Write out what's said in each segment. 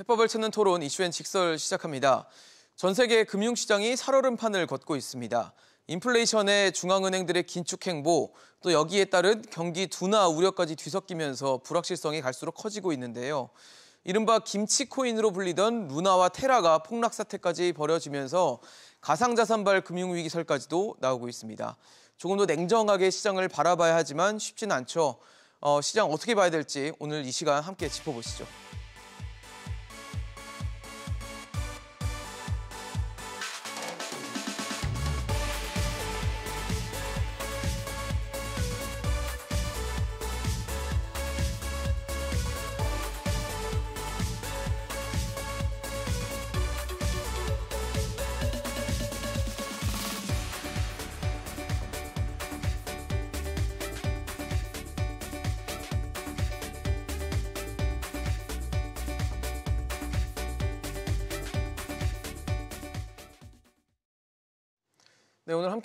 해법을 찾는 토론 이슈엔 직설 시작합니다. 전 세계 금융시장이 살얼음판을 걷고 있습니다. 인플레이션에 중앙은행들의 긴축 행보, 또 여기에 따른 경기 둔화 우려까지 뒤섞이면서 불확실성이 갈수록 커지고 있는데요. 이른바 김치 코인으로 불리던 루나와 테라가 폭락 사태까지 벌어지면서 가상자산발 금융위기설까지도 나오고 있습니다. 조금 더 냉정하게 시장을 바라봐야 하지만 쉽진 않죠. 어, 시장 어떻게 봐야 될지 오늘 이 시간 함께 짚어보시죠.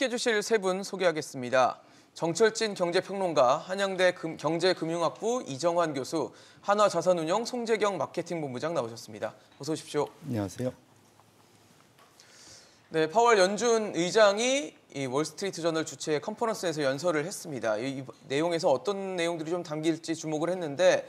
주실 세 분 소개하겠습니다. 정철진 경제평론가, 한양대 경제금융학부 이정환 교수, 한화자산운용 송재경 마케팅본부장 나오셨습니다. 어서 오십시오. 안녕하세요. 네, 파월 연준 의장이 이 월스트리트 저널 주최의 컨퍼런스에서 연설을 했습니다. 이, 이 내용에서 어떤 내용들이 좀 담길지 주목을 했는데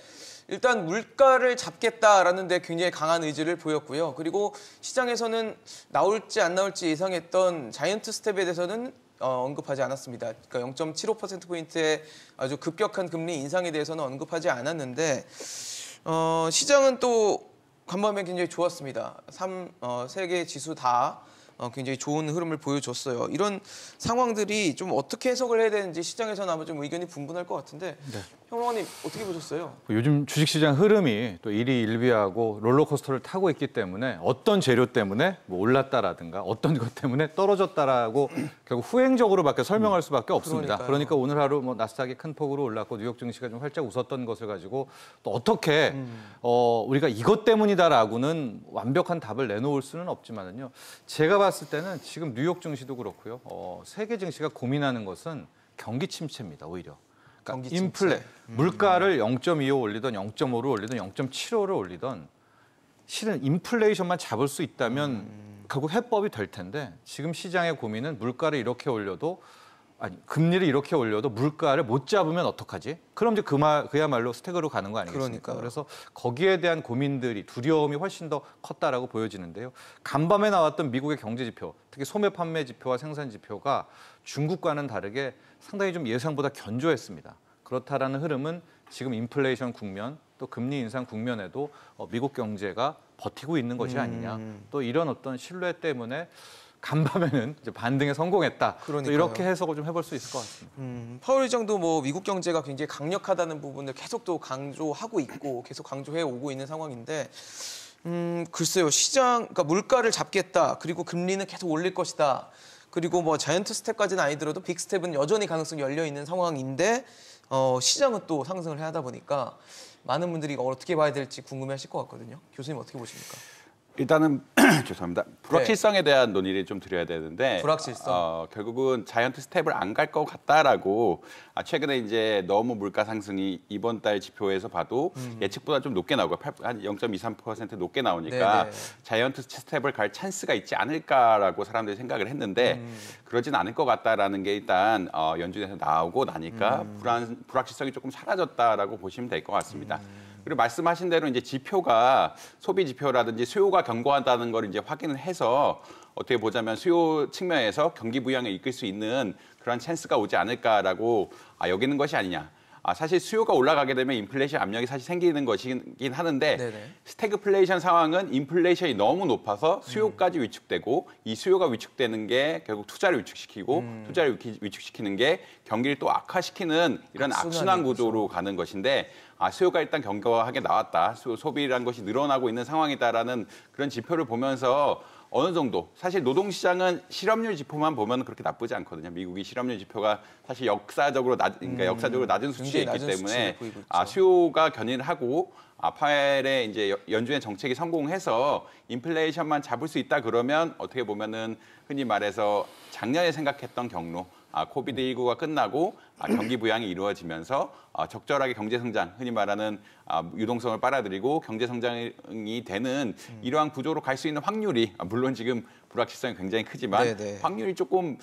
일단 물가를 잡겠다라는 데 굉장히 강한 의지를 보였고요. 그리고 시장에서는 나올지 안 나올지 예상했던 자이언트 스텝에 대해서는 어, 언급하지 않았습니다. 그러니까 0.75%포인트의 아주 급격한 금리 인상에 대해서는 언급하지 않았는데 어, 시장은 또 간밤에 굉장히 좋았습니다. 3, 어, 3개 지수 다 어, 굉장히 좋은 흐름을 보여줬어요. 이런 상황들이 좀 어떻게 해석을 해야 되는지 시장에서는 아마 좀 의견이 분분할 것 같은데 네. 형님 어떻게 보셨어요? 요즘 주식시장 흐름이 또 일희일비하고 롤러코스터를 타고 있기 때문에 어떤 재료 때문에 뭐 올랐다라든가 어떤 것 때문에 떨어졌다라고 결국 후행적으로밖에 설명할 수밖에 없습니다. 그러니까요. 그러니까 오늘 하루 뭐 나스닥이 큰 폭으로 올랐고 뉴욕 증시가 좀 활짝 웃었던 것을 가지고 또 어떻게 음. 어, 우리가 이것 때문이다라고는 완벽한 답을 내놓을 수는 없지만은요. 제가 봤을 때는 지금 뉴욕 증시도 그렇고요. 어, 세계 증시가 고민하는 것은 경기 침체입니다. 오히려. 그러니까 전기침체. 인플레, 음. 물가를 0.25 올리던 0.5로 올리던 0.75로 올리던 실은 인플레이션만 잡을 수 있다면 결국 음. 해법이 될 텐데 지금 시장의 고민은 물가를 이렇게 올려도 아니 금리를 이렇게 올려도 물가를 못 잡으면 어떡하지? 그럼 이제 그마, 그야말로 스택으로 가는 거 아니겠습니까? 그러니까. 그래서 거기에 대한 고민들이 두려움이 훨씬 더 컸다라고 보여지는데요. 간밤에 나왔던 미국의 경제 지표, 특히 소매 판매 지표와 생산 지표가 중국과는 다르게 상당히 좀 예상보다 견조했습니다. 그렇다라는 흐름은 지금 인플레이션 국면 또 금리 인상 국면에도 어, 미국 경제가 버티고 있는 것이 아니냐. 음. 또 이런 어떤 신뢰 때문에 간밤에는 이제 반등에 성공했다. 그러니까요. 이렇게 해석을 좀 해볼 수 있을 것 같습니다. 음, 파월 의장도 뭐 미국 경제가 굉장히 강력하다는 부분을 계속 또 강조하고 있고 계속 강조해 오고 있는 상황인데 음, 글쎄요 시장 그러니까 물가를 잡겠다 그리고 금리는 계속 올릴 것이다 그리고 뭐 자이언트 스텝까지는 아니더라도 빅 스텝은 여전히 가능성이 열려 있는 상황인데 어, 시장은 또 상승을 해야 하다 보니까 많은 분들이 이걸 어떻게 봐야 될지 궁금해하실 것 같거든요. 교수님 어떻게 보십니까? 일단은 죄송합니다. 불확실성에 네. 대한 논의를 좀 드려야 되는데 불확실성. 어, 결국은 자이언트 스텝을 안 갈 것 같다라고 아, 최근에 이제 너무 물가 상승이 이번 달 지표에서 봐도 음. 예측보다 좀 높게 나오고 8, 한0.23% 높게 나오니까 네네. 네. 자이언트 스텝을 갈 찬스가 있지 않을까라고 사람들이 생각을 했는데 음. 그러진 않을 것 같다라는 게 일단 어, 연준에서 나오고 나니까 음. 불안 불확실성이 조금 사라졌다라고 보시면 될 것 같습니다. 음. 그리고 말씀하신 대로 이제 지표가 소비 지표라든지 수요가 견고하다는 걸 이제 확인을 해서 어떻게 보자면 수요 측면에서 경기 부양에 이끌 수 있는 그런 찬스가 오지 않을까라고 아 여기는 것이 아니냐. 아, 사실 수요가 올라가게 되면 인플레이션 압력이 사실 생기는 것이긴 하는데 스태그플레이션 상황은 인플레이션이 너무 높아서 수요까지 음. 위축되고 이 수요가 위축되는 게 결국 투자를 위축시키고 음. 투자를 위축시키는 게 경기를 또 악화시키는 이런 악순환 구조로 가는 것인데 아, 수요가 일단 경과하게 나왔다. 소, 소비는 것이 늘어나고 있는 상황이다라는 그런 지표를 보면서 어느 정도 사실 노동시장은 실업률 지표만 보면 그렇게 나쁘지 않거든요. 미국이 실업률 지표가 사실 역사적으로 낮, 그러니까 음, 역사적으로 낮은 수치에 있기 낮은 때문에 아, 수요가 견인을 하고 아, 파웰의 이제 연준의 정책이 성공해서 인플레이션만 잡을 수 있다 그러면 어떻게 보면은 흔히 말해서 작년에 생각했던 경로 아, 코비드19가 끝나고 아, 경기 부양이 이루어지면서 아, 적절하게 경제 성장, 흔히 말하는 아, 유동성을 빨아들이고 경제 성장이 되는 음. 이러한 구조로 갈 수 있는 확률이 아, 물론 지금 불확실성이 굉장히 크지만 네네. 네. 확률이 조금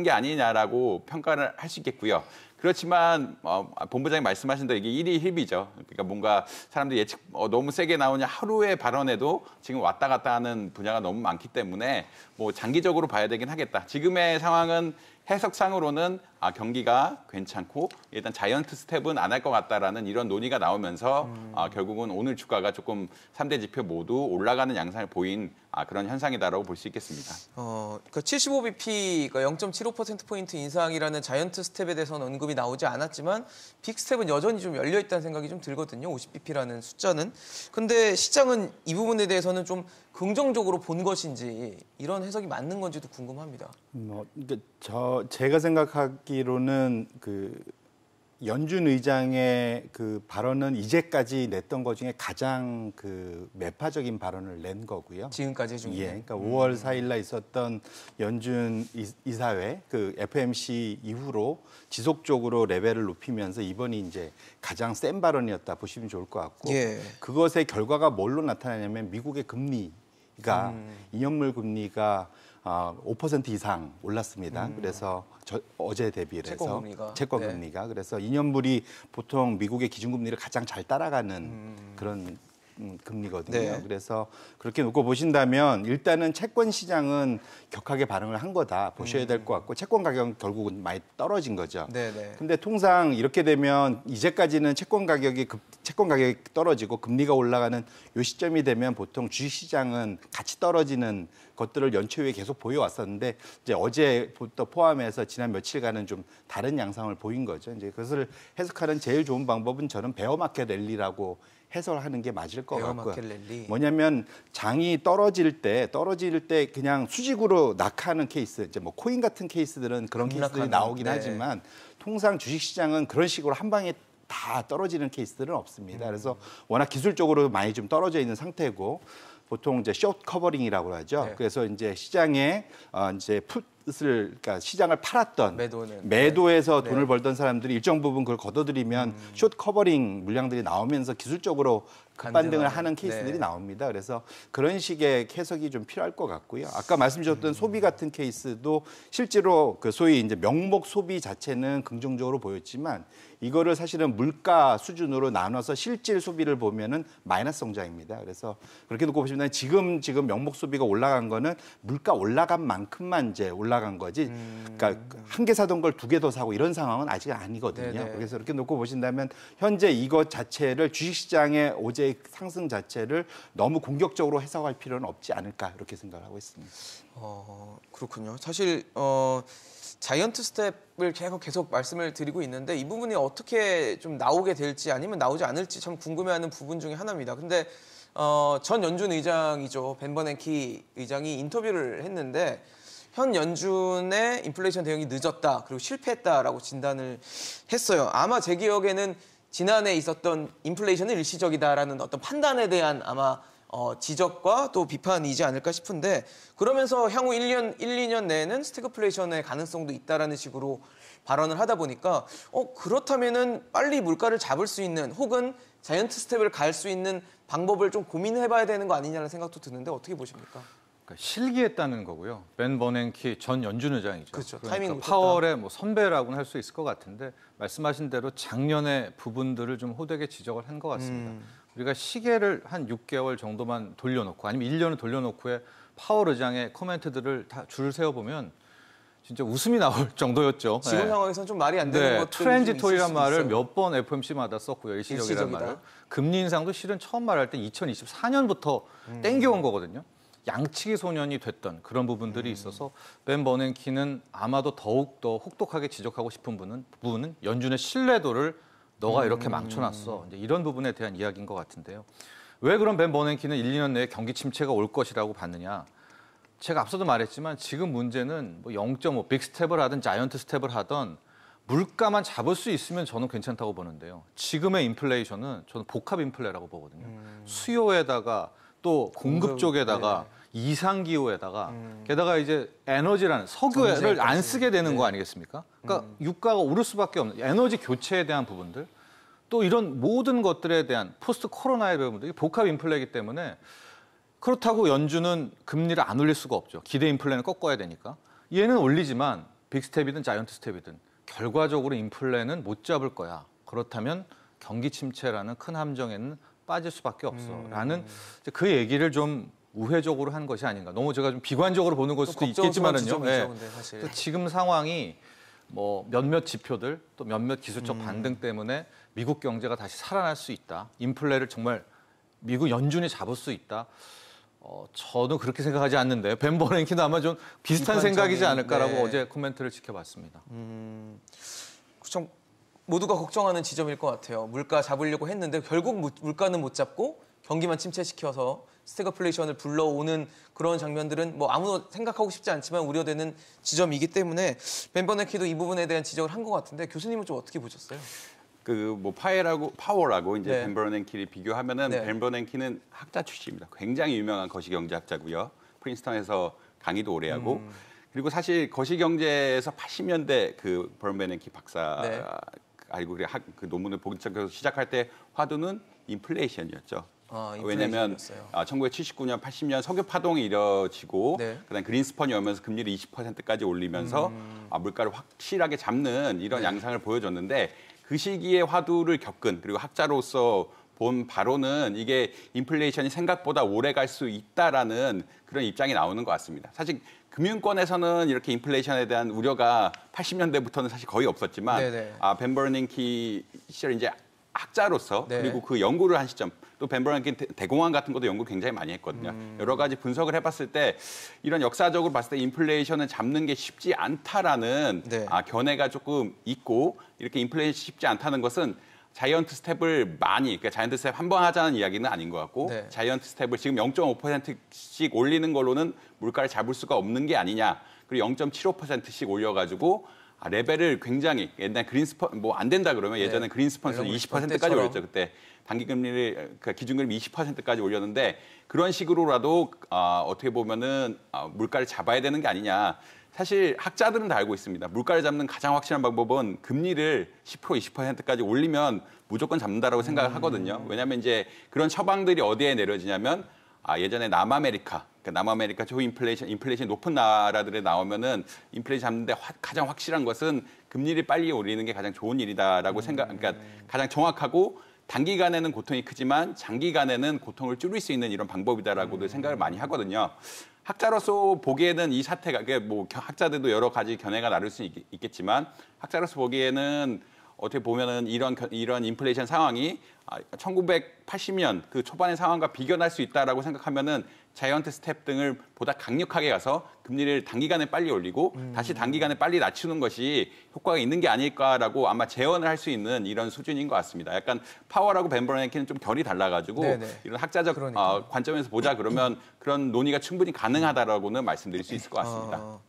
높아진 게 아니냐라고 평가를 할 수 있겠고요. 그렇지만 어, 아, 본부장이 말씀하신 대로 이게 일이 힙비죠 그러니까 뭔가 사람들이 예측 어, 너무 세게 나오냐 하루의 발언에도 지금 왔다 갔다 하는 분야가 너무 많기 때문에 뭐 장기적으로 봐야 되긴 하겠다. 지금의 상황은 해석상으로는 아, 경기가 괜찮고 일단 자이언트 스텝은 안 할 것 같다라는 이런 논의가 나오면서 음. 아, 결국은 오늘 주가가 조금 3대 지표 모두 올라가는 양상을 보인 아, 그런 현상이다라고 볼 수 있겠습니다. 어, 그 75BP 그러니까 0.75%포인트 그러니까 인상이라는 자이언트 스텝에 대해서는 언급이 나오지 않았지만 빅스텝은 여전히 좀 열려있다는 생각이 좀 들거든요. 50BP라는 숫자는. 근데 시장은 이 부분에 대해서는 좀 긍정적으로 본 것인지 이런 해석이 맞는 건지도 궁금합니다. 뭐, 그러니까 저, 제가 생각하기 알기로는 그 연준 의장의 그 발언은 이제까지 냈던 것 중에 가장 그 매파적인 발언을 낸 거고요. 지금까지 중 예, 그러니까 음. 5월 4일날 있었던 연준 이사회 그 FMC 이후로 지속적으로 레벨을 높이면서 이번이 이제 가장 센 발언이었다 보시면 좋을 것 같고 예. 그것의 결과가 뭘로 나타나냐면 미국의 금리가 음. 이년물 금리가 5% 아, 이상 올랐습니다. 음. 그래서 저, 어제 대비해서 채권금리가, 채권금리가. 네. 그래서 2년물이 보통 미국의 기준금리를 가장 잘 따라가는 음. 그런 음, 금리거든요. 네. 그래서 그렇게 놓고 보신다면 일단은 채권 시장은 격하게 반응을 한 거다 보셔야 될것 음. 같고 채권 가격 은 결국은 많이 떨어진 거죠. 네, 네. 근데 통상 이렇게 되면 이제까지는 채권 가격이 급, 채권 가격이 떨어지고 금리가 올라가는 요 시점이 되면 보통 주식 시장은 같이 떨어지는 것들을 연초 에 계속 보여왔었는데 이제 어제부터 포함해서 지난 며칠간은 좀 다른 양상을 보인 거죠. 이제 그것을 해석하는 제일 좋은 방법은 저는 베어마켓 랠리라고 해설하는 게 맞을 것 같고요. 마켈렐리. 뭐냐면 장이 떨어질 때 떨어질 때 그냥 수직으로 낙하는 케이스, 이제 뭐 코인 같은 케이스들은 그런 케이스들이 나오긴 네. 하지만 통상 주식시장은 그런 식으로 한 방에 다 떨어지는 케이스들은 없습니다. 음. 그래서 워낙 기술적으로 많이 좀 떨어져 있는 상태고 보통 이제 숏 커버링이라고 하죠. 네. 그래서 이제 시장에 어 이제 풋 뜻을 그러니까 시장을 팔았던 매도는, 매도에서 네. 돈을 네. 벌던 사람들이 일정 부분 그걸 걷어들이면 음. 숏 커버링 물량들이 나오면서 기술적으로 급반등을 하는 네. 케이스들이 네. 나옵니다. 그래서 그런 식의 해석이 좀 필요할 것 같고요. 아까 말씀드렸던 음. 소비 같은 케이스도 실제로 그 소위 이제 명목 소비 자체는 긍정적으로 보였지만 이거를 사실은 물가 수준으로 나눠서 실질 소비를 보면은 마이너스 성장입니다. 그래서 그렇게 놓고 보시면 지금 지금 명목 소비가 올라간 거는 물가 올라간 만큼만 이제 올라간 거지. 음. 그러니까 한 개 사던 걸 두 개 더 사고 이런 상황은 아직 아니거든요. 네네. 네. 그래서 그렇게 놓고 보신다면 현재 이것 자체를 주식시장에 오제 주가의 상승 자체를 너무 공격적으로 해석할 필요는 없지 않을까 이렇게 생각을 하고 있습니다. 어, 그렇군요. 사실 어, 자이언트 스텝을 계속 계속 말씀을 드리고 있는데 이 부분이 어떻게 좀 나오게 될지 아니면 나오지 않을지 참 궁금해하는 부분 중에 하나입니다. 근데 어, 전 연준 의장이죠. 벤버냉키 의장이 인터뷰를 했는데 현 연준의 인플레이션 대응이 늦었다 그리고 실패했다라고 진단을 했어요. 아마 제 기억에는 지난해 있었던 인플레이션은 일시적이다라는 어떤 판단에 대한 아마 어, 지적과 또 비판이지 않을까 싶은데 그러면서 향후 1년, 1, 2년 내에는 스태그플레이션의 가능성도 있다라는 식으로 발언을 하다 보니까 어그렇다면 빨리 물가를 잡을 수 있는 혹은 자이언트 스텝을 갈 수 있는 방법을 좀 고민해봐야 되는 거 아니냐는 생각도 드는데 어떻게 보십니까? 그러니까 실기했다는 거고요. 벤 버냉키 전 연준 의장이죠 그렇죠. 그러니까 타이밍 파월의 뭐 선배라고는 할 수 있을 것 같은데 말씀하신 대로 작년에 부분들을 좀 호되게 지적을 한 것 같습니다. 음. 우리가 시계를 한 6개월 정도만 돌려놓고 아니면 1년을 돌려놓고의 파월 의장의 코멘트들을 다 줄 세워 보면 진짜 웃음이 나올 정도였죠. 지금 네. 예. 상황에서는 좀 말이 안 되는 네. 것트랜지토이란 말을 몇 번 FOMC마다 썼고요. 일시적이란 말을. 금리 인상도 실은 처음 말할 때 2024년부터 음. 땡겨온 거거든요. 양치기 소년이 됐던 그런 부분들이 음. 있어서 벤버넨키는 아마도 더욱 더 혹독하게 지적하고 싶은 분은 부분은 연준의 신뢰도를 너가 이렇게 음. 망쳐놨어 이제 이런 부분에 대한 이야기인 것 같은데요. 왜 그럼 벤버넨키는 1, 2년 내에 경기 침체가 올 것이라고 봤느냐? 제가 앞서도 말했지만 지금 문제는 뭐 0.5, 빅 스텝을 하든 자이언트 스텝을 하든 물가만 잡을 수 있으면 저는 괜찮다고 보는데요. 지금의 인플레이션은 저는 복합 인플레라고 보거든요. 음. 수요에다가 또 공급 쪽에다가 네. 이상기후에다가 음. 게다가 이제 에너지라는 석유를 안 쓰게 되는 네. 거 아니겠습니까? 그러니까 음. 유가가 오를 수밖에 없는 에너지 교체에 대한 부분들 또 이런 모든 것들에 대한 포스트 코로나의 부분들 이 복합 인플레이기 때문에 그렇다고 연준은 금리를 안 올릴 수가 없죠. 기대 인플레는 꺾어야 되니까. 얘는 올리지만 빅스텝이든 자이언트 스텝이든 결과적으로 인플레는 못 잡을 거야. 그렇다면 경기 침체라는 큰 함정에는 빠질 수밖에 없어라는 음. 그 얘기를 좀 우회적으로 한 것이 아닌가. 너무 제가 좀 비관적으로 보는 걸 수도 있겠지만은요. 예. 네. 지금 상황이 뭐 몇몇 지표들 또 몇몇 기술적 음. 반등 때문에 미국 경제가 다시 살아날 수 있다. 인플레를 정말 미국 연준이 잡을 수 있다. 어, 저도 그렇게 생각하지 않는데 벤 버랭키도 아마 좀 비슷한 생각이지 않을까라고 네. 어제 코멘트를 지켜봤습니다. 음, 참 모두가 걱정하는 지점일 것 같아요. 물가 잡으려고 했는데 결국 물가는 못 잡고 경기만 침체시켜서 스태그플레이션을 불러오는 그런 장면들은 뭐 아무도 생각하고 싶지 않지만 우려되는 지점이기 때문에 벤버네키도 이 부분에 대한 지적을 한 것 같은데 교수님은 좀 어떻게 보셨어요? 그 뭐 파이라고 파워라고 이제 네. 벤버넨키를 비교하면은 네. 벤버넨키는 학자 출신입니다. 굉장히 유명한 거시경제학자고요. 프린스턴에서 강의도 오래 하고 음. 그리고 사실 거시경제에서 80년대 그 벤버넨키 박사 네. 아이고 그래 학, 그 논문을 본격적으로 시작할 때 화두는 인플레이션이었죠. 아, 왜냐면 아, 1979년, 80년 석유 파동이 이뤄지고 네. 그다음 그린스펀이 오면서 금리를 20%까지 올리면서 음. 아, 물가를 확실하게 잡는 이런 네. 양상을 보여줬는데 그 시기에 화두를 겪은 그리고 학자로서 본 바로는 이게 인플레이션이 생각보다 오래 갈 수 있다라는 그런 입장이 나오는 것 같습니다. 사실 금융권에서는 이렇게 인플레이션에 대한 우려가 80년대부터는 사실 거의 없었지만 네네. 네. 아, 벤 버닝키 시절 이제 학자로서 네. 그리고 그 연구를 한 시점 또 벤버랑키 대공황 같은 것도 연구 굉장히 많이 했거든요. 음. 여러 가지 분석을 해봤을 때 이런 역사적으로 봤을 때 인플레이션을 잡는 게 쉽지 않다라는 네. 아, 견해가 조금 있고 이렇게 인플레이션 쉽지 않다는 것은 자이언트 스텝을 많이 그러니까 자이언트 스텝 한 번 하자는 이야기는 아닌 것 같고 네. 자이언트 스텝을 지금 0.5%씩 올리는 걸로는 물가를 잡을 수가 없는 게 아니냐 그리고 0.75%씩 올려가지고 아, 레벨을 굉장히 옛날 그린스퍼뭐 안 된다 그러면 예전에 그린스펀스 20%까지 올렸죠 그때 단기 금리를 그 그러니까 기준금리 20%까지 올렸는데 그런 식으로라도 어, 어떻게 보면은 어, 물가를 잡아야 되는 게 아니냐 사실 학자들은 다 알고 있습니다. 물가를 잡는 가장 확실한 방법은 금리를 10% 20%까지 올리면 무조건 잡는다라고 생각을 음. 하거든요. 왜냐하면 이제 그런 처방들이 어디에 내려지냐면 아, 예전에 남아메리카, 그러니까 남아메리카 초인플레이션, 인플레이션이 높은 나라들에 나오면은 인플레이션 잡는데 화, 가장 확실한 것은 금리를 빨리 올리는 게 가장 좋은 일이다라고 음. 생각, 그러니까 가장 정확하고 단기간에는 고통이 크지만 장기간에는 고통을 줄일 수 있는 이런 방법이다라고도 음. 생각을 많이 하거든요. 학자로서 보기에는 이 사태가 그러니까 뭐 학자들도 여러 가지 견해가 나눌 수 있, 있겠지만 학자로서 보기에는 어떻게 보면은 이런 이런 인플레이션 상황이 1980년 아, 그 초반의 상황과 비교할 수 있다라고 생각하면은 자이언트 스텝 등을 보다 강력하게 가서 금리를 단기간에 빨리 올리고 음. 다시 단기간에 빨리 낮추는 것이 효과가 있는 게 아닐까라고 아마 재언을할 수 있는 이런 수준인 것 같습니다. 약간 파워라고 벤버랭키는 좀 결이 달라가지고 네네. 이런 학자적 어, 관점에서 보자 그러면 그런 논의가 충분히 가능하다라고는 말씀드릴 수 있을 것 같습니다. 어.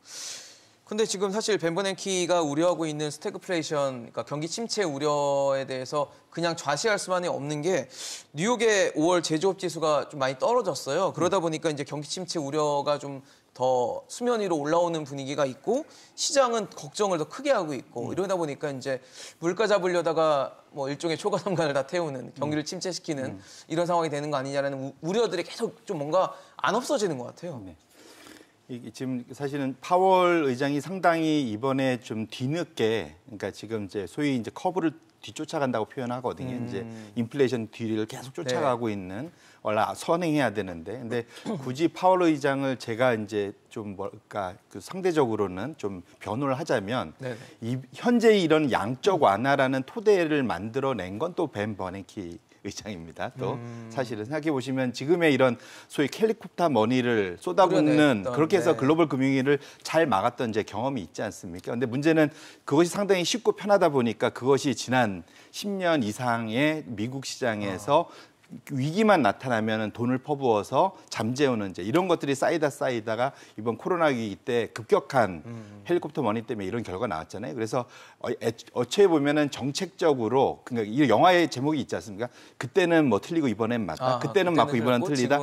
근데 지금 사실 벤버냉키가 우려하고 있는 스태그플레이션, 그러니까 경기 침체 우려에 대해서 그냥 좌시할 수만이 없는 게 뉴욕의 5월 제조업 지수가 좀 많이 떨어졌어요. 그러다 보니까 이제 경기 침체 우려가 좀 더 수면 위로 올라오는 분위기가 있고 시장은 걱정을 더 크게 하고 있고 음. 이러다 보니까 이제 물가 잡으려다가 뭐 일종의 초과삼간을 다 태우는 경기를 음. 침체시키는 음. 이런 상황이 되는 거 아니냐라는 우려들이 계속 좀 뭔가 안 없어지는 것 같아요. 네. 지금 사실은 파월 의장이 상당히 이번에 좀 뒤늦게 그러니까 지금 이제 소위 이제 커브를 뒤쫓아간다고 표현하거든요. 음. 이제 인플레이션 뒤를 계속 쫓아가고 네. 있는 원래 선행해야 되는데 근데 굳이 파월 의장을 제가 이제 좀 뭘까 그 상대적으로는 좀 변호를 하자면 네, 네. 이, 현재 이런 양적 완화라는 토대를 만들어낸 건 또 벤 버냉키 의장입니다. 또 음. 사실은 생각해 보시면 지금의 이런 소위 캘리콥터 머니를 쏟아붓는 그렇게 해서 글로벌 금융위를 잘 막았던 이제 경험이 있지 않습니까? 근데 문제는 그것이 상당히 쉽고 편하다 보니까 그것이 지난 10년 이상의 미국 시장에서 어. 위기만 나타나면 돈을 퍼부어서 잠재우는 이제 이런 것들이 쌓이다 쌓이다가 이번 코로나 위기 때 급격한 음. 음. 헬리콥터 머니 때문에 이런 결과 나왔잖아요. 그래서 어찌에 보면은 정책적으로 그러니까 이 영화의 제목이 있지 않습니까? 그때는 뭐 틀리고 이번엔 맞다. 아, 그때는 맞고 이번엔 틀리다.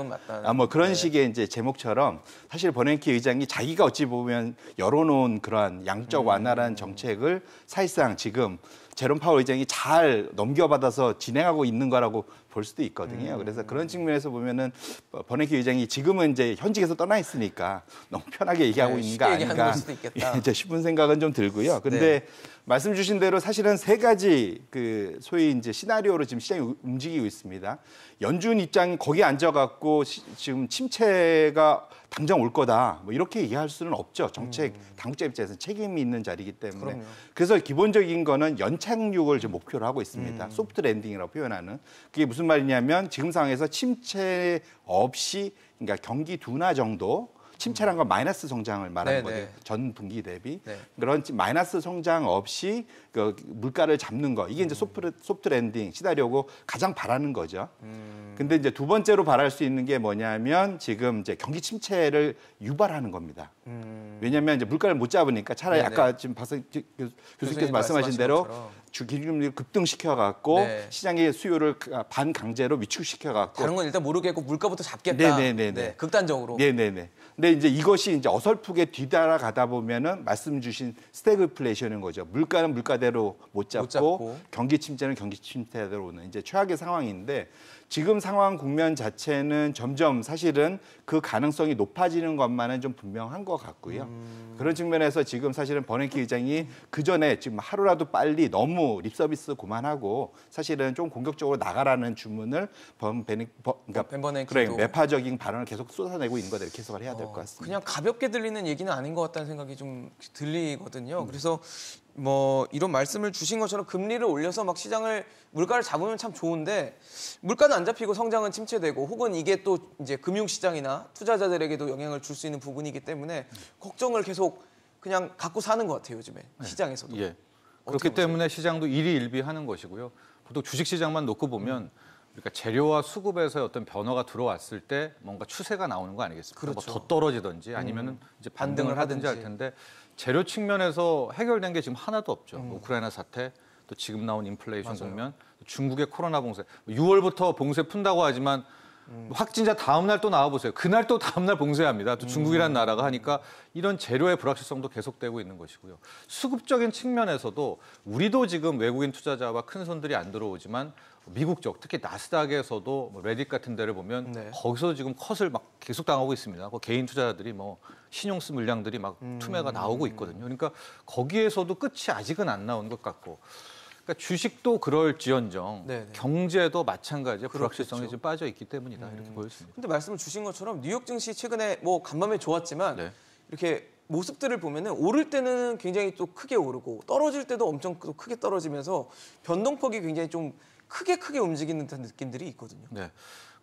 아뭐 그런 네. 식의 이제 제목처럼 사실 버냉키 의장이 자기가 어찌 보면 열어놓은 그러한 양적 음. 완화란는 정책을 사실상 지금 제롬 파월 의장이 잘 넘겨받아서 진행하고 있는 거라고 볼 수도 있거든요. 음. 그래서 그런 측면에서 보면은 어, 버네키 의장이 지금은 이제 현직에서 떠나 있으니까 너무 편하게 얘기하고 네, 있는 거 아닌가. 예, 이제 싶은 생각은 좀 들고요. 네. 근데 네. 말씀 주신 대로 사실은 세 가지 그 소위 이제 시나리오로 지금 시장이 움직이고 있습니다. 연준 입장 거기 앉아갖고 시, 지금 침체가 당장 올 거다 뭐 이렇게 얘기할 수는 없죠. 정책 음. 당국자 입장에서는 책임이 있는 자리이기 때문에 그럼요. 그래서 기본적인 거는 연착륙을 지금 목표로 하고 있습니다. 음. 소프트 랜딩이라고 표현하는 그게 무슨 말이냐면 지금 상황에서 침체 없이 그러니까 경기 둔화 정도 침체란 건 마이너스 성장을 말하는 네 거예요. 네. 전 분기 대비. 네. 그런 마이너스 성장 없이 그 물가를 잡는 거. 이게 이제 음. 소프트, 소프트 랜딩 시나리오고 가장 바라는 거죠. 음. 근데 이제 두 번째로 바랄 수 있는 게 뭐냐면 지금 이제 경기 침체를 유발하는 겁니다. 음. 음. 왜냐하면 이제 물가를 못 잡으니까 차라리 네네. 아까 지금 박사 교수님께서 말씀하신 대로 주기금리를 급등시켜갖고 네. 시장의 수요를 그, 아, 반강제로 위축시켜갖고 다른 건 일단 모르겠고 물가부터 잡겠다. 네네네. 네, 극단적으로. 네네네. 근데 이제 이것이 이제 어설프게 뒤따라가다 보면은 말씀 주신 스태그플레이션인 거죠. 물가는 물가대로 못 잡고, 못 잡고. 경기 침체는 경기 침체대로 오는 이제 최악의 상황인데. 지금 상황 국면 자체는 점점 사실은 그 가능성이 높아지는 것만은 좀 분명한 것 같고요. 음... 그런 측면에서 지금 사실은 버냉키 의장이 그 전에 지금 하루라도 빨리 너무 립서비스 고만하고 사실은 좀 공격적으로 나가라는 주문을 범 베니 범, 그러니까 어, 벤 버냉키도 그래, 매파적인 발언을 계속 쏟아내고 있는 것을 계속을 해야 될것 어, 같습니다. 어, 그냥 가볍게 들리는 얘기는 아닌 것 같다는 생각이 좀 들리거든요. 음. 그래서 뭐 이런 말씀을 주신 것처럼 금리를 올려서 막 시장을 물가를 잡으면 참 좋은데 물가는 안 잡히고 성장은 침체되고 혹은 이게 또 이제 금융시장이나 투자자들에게도 영향을 줄 수 있는 부분이기 때문에 걱정을 계속 그냥 갖고 사는 것 같아요 요즘에 네. 시장에서도. 예. 그렇기 때문에 시장도 일희일비하는 것이고요. 보통 주식시장만 놓고 보면 음. 그러니까 재료와 수급에서 어떤 변화가 들어왔을 때 뭔가 추세가 나오는 거 아니겠습니까? 뭐 그렇죠. 뭐더 떨어지든지 아니면 음, 이제 반등을, 반등을 하든지, 하든지 할 텐데 재료 측면에서 해결된 게 지금 하나도 없죠. 음. 뭐 우크라이나 사태, 또 지금 나온 인플레이션 맞아요. 보면 중국의 코로나 봉쇄. 6월부터 뭐 봉쇄 푼다고 하지만 음. 확진자 다음 날 또 나와 보세요. 그날 또 다음 날 봉쇄합니다. 또 중국이란 음. 나라가 하니까 이런 재료의 불확실성도 계속되고 있는 것이고요. 수급적인 측면에서도 우리도 지금 외국인 투자자와 큰 손들이 안 들어오지만 미국 쪽 특히 나스닥에서도 뭐 레딧 같은 데를 보면 네. 거기서 지금 컷을 막 계속 당하고 있습니다. 그 개인 투자자들이 뭐 신용스 물량들이 막 투매가 음. 나오고 있거든요. 그러니까 거기에서도 끝이 아직은 안 나온 것 같고 그러니까 주식도 그럴지언정 네네. 경제도 마찬가지로 불확실성이 좀 빠져 있기 때문이다 음. 이렇게 보였습니다. 근데 말씀을 주신 것처럼 뉴욕 증시 최근에 뭐 간밤에 좋았지만 네. 이렇게 모습들을 보면은 오를 때는 굉장히 또 크게 오르고 떨어질 때도 엄청 크게 떨어지면서 변동폭이 굉장히 좀 크게 크게 움직이는 듯한 느낌들이 있거든요. 네.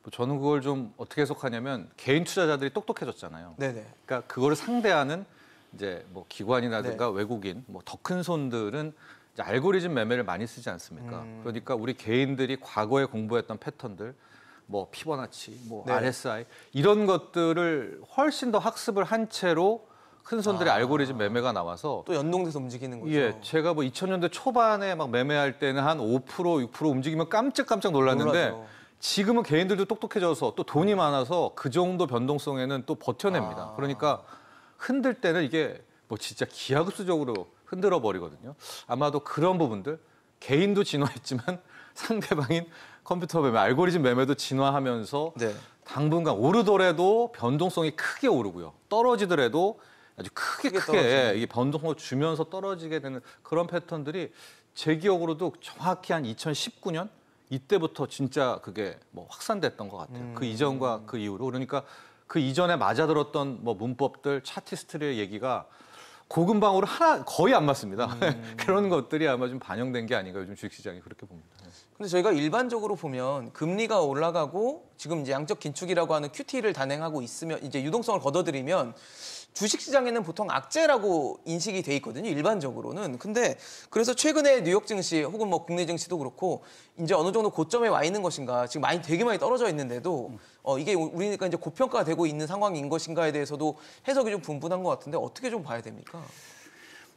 뭐 저는 그걸 좀 어떻게 해석하냐면 개인 투자자들이 똑똑해졌잖아요. 네네. 네. 그러니까 그거를 상대하는 이제 뭐 기관이라든가 네. 외국인 뭐 더 큰 손들은 알고리즘 매매를 많이 쓰지 않습니까? 음. 그러니까 우리 개인들이 과거에 공부했던 패턴들 뭐피버나치뭐 네. RSI 이런 것들을 훨씬 더 학습을 한 채로 큰 손들의 아. 알고리즘 매매가 나와서 또 연동돼서 움직이는 거죠. 예, 제가 뭐 2000년대 초반에 막 매매할 때는 한5% 6% 움직이면 깜짝깜짝 놀랐는데 몰라요. 지금은 개인들도 똑똑해져서 또 돈이 음. 많아서 그 정도 변동성에는 또 버텨냅니다. 아. 그러니까 흔들 때는 이게 뭐 진짜 기하급수적으로 흔들어 버리거든요. 아마도 그런 부분들 개인도 진화했지만 상대방인 컴퓨터 매매, 알고리즘 매매도 진화하면서 네. 당분간 오르더라도 변동성이 크게 오르고요. 떨어지더라도 아주 크게 크게, 크게 이게 변동성을 주면서 떨어지게 되는 그런 패턴들이 제 기억으로도 정확히 한 2019년 이때부터 진짜 그게 뭐 확산됐던 것 같아요. 그 음. 그 이전과 그 이후로 그러니까 그 이전에 맞아들었던 뭐 문법들, 차티스트의 얘기가 고금방으로 하나 거의 안 맞습니다. 음. 그런 것들이 아마 좀 반영된 게 아닌가 요즘 주식시장이 그렇게 봅니다. 근데 저희가 일반적으로 보면 금리가 올라가고 지금 이제 양적 긴축이라고 하는 QT를 단행하고 있으면 이제 유동성을 걷어들이면 주식시장에는 보통 악재라고 인식이 돼 있거든요. 일반적으로는. 근데 그래서 최근에 뉴욕 증시 혹은 뭐 국내 증시도 그렇고 이제 어느 정도 고점에 와 있는 것인가 지금 많이 되게 많이 떨어져 있는데도 어, 이게 우리니까 이제 고평가되고 있는 상황인 것인가에 대해서도 해석이 좀 분분한 것 같은데 어떻게 좀 봐야 됩니까?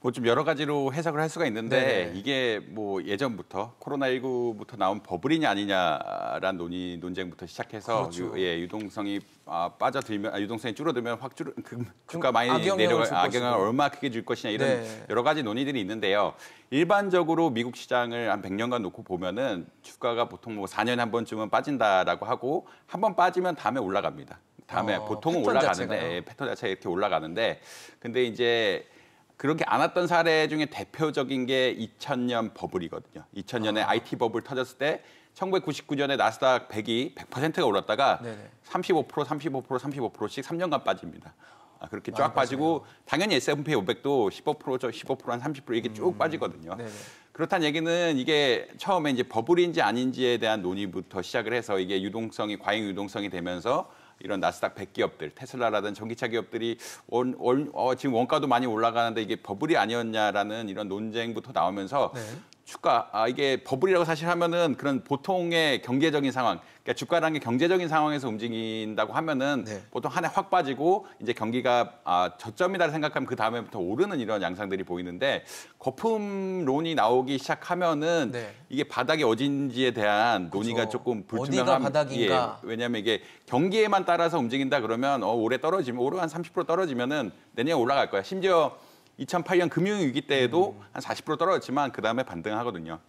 뭐좀 여러 가지로 해석을 할 수가 있는데 네 이게 뭐 예전부터 코로나19부터 나온 버블이냐 아니냐라는 논의 논쟁부터 시작해서 그렇죠. 유, 예, 유동성이 아, 빠져들면 아, 유동성이 줄어들면 확 줄, 그, 주가 많이 내려 악영향을 얼마 크게 줄 것이냐 이런 네. 여러 가지 논의들이 있는데요. 일반적으로 미국 시장을 한 100년간 놓고 보면은 주가가 보통 뭐 4년에 한 번쯤은 빠진다라고 하고 한 번 빠지면 다음에 올라갑니다. 다음에 어, 보통은 올라가는데 예, 패턴 자체가 이렇게 올라가는데 근데 이제 그렇게 안 왔던 사례 중에 대표적인 게 2000년 버블이거든요. 2000년에 아. IT 버블 터졌을 때 1999년에 나스닥 100이 100%가 올랐다가 네네. 35%, 35%, 35%씩 3년간 빠집니다. 아, 그렇게 쫙 빠지고 빠지네요. 당연히 S&P 500도 15%죠. 15%한 30% 이게 쭉 음. 빠지거든요. 네네. 그렇다는 얘기는 이게 처음에 이제 버블인지 아닌지에 대한 논의부터 시작을 해서 이게 유동성이 과잉 유동성이 되면서 이런 나스닥 100 기업들, 테슬라라든 전기차 기업들이 원, 원, 어, 지금 원가도 많이 올라가는데 이게 버블이 아니었냐라는 이런 논쟁부터 나오면서 네. 주가 아, 이게 버블이라고 사실 하면은 그런 보통의 경제적인 상황, 그러니까 주가라는 게 경제적인 상황에서 움직인다고 하면은 네. 보통 한 해 확 빠지고 이제 경기가 아, 저점이다 생각하면 그 다음에부터 오르는 이런 양상들이 보이는데 거품론이 나오기 시작하면은 네. 이게 바닥이 어딘지에 대한 그렇 논의가 조금 불투명함. 예, 왜냐하면 이게 경기에만 따라서 움직인다 그러면 어, 올해 떨어지면 올해 한 30% 떨어지면은 내년에 올라갈 거야. 심지어 2008년 금융위기 때에도 음. 한40% 떨어졌지만 그 다음에 반등하거든요.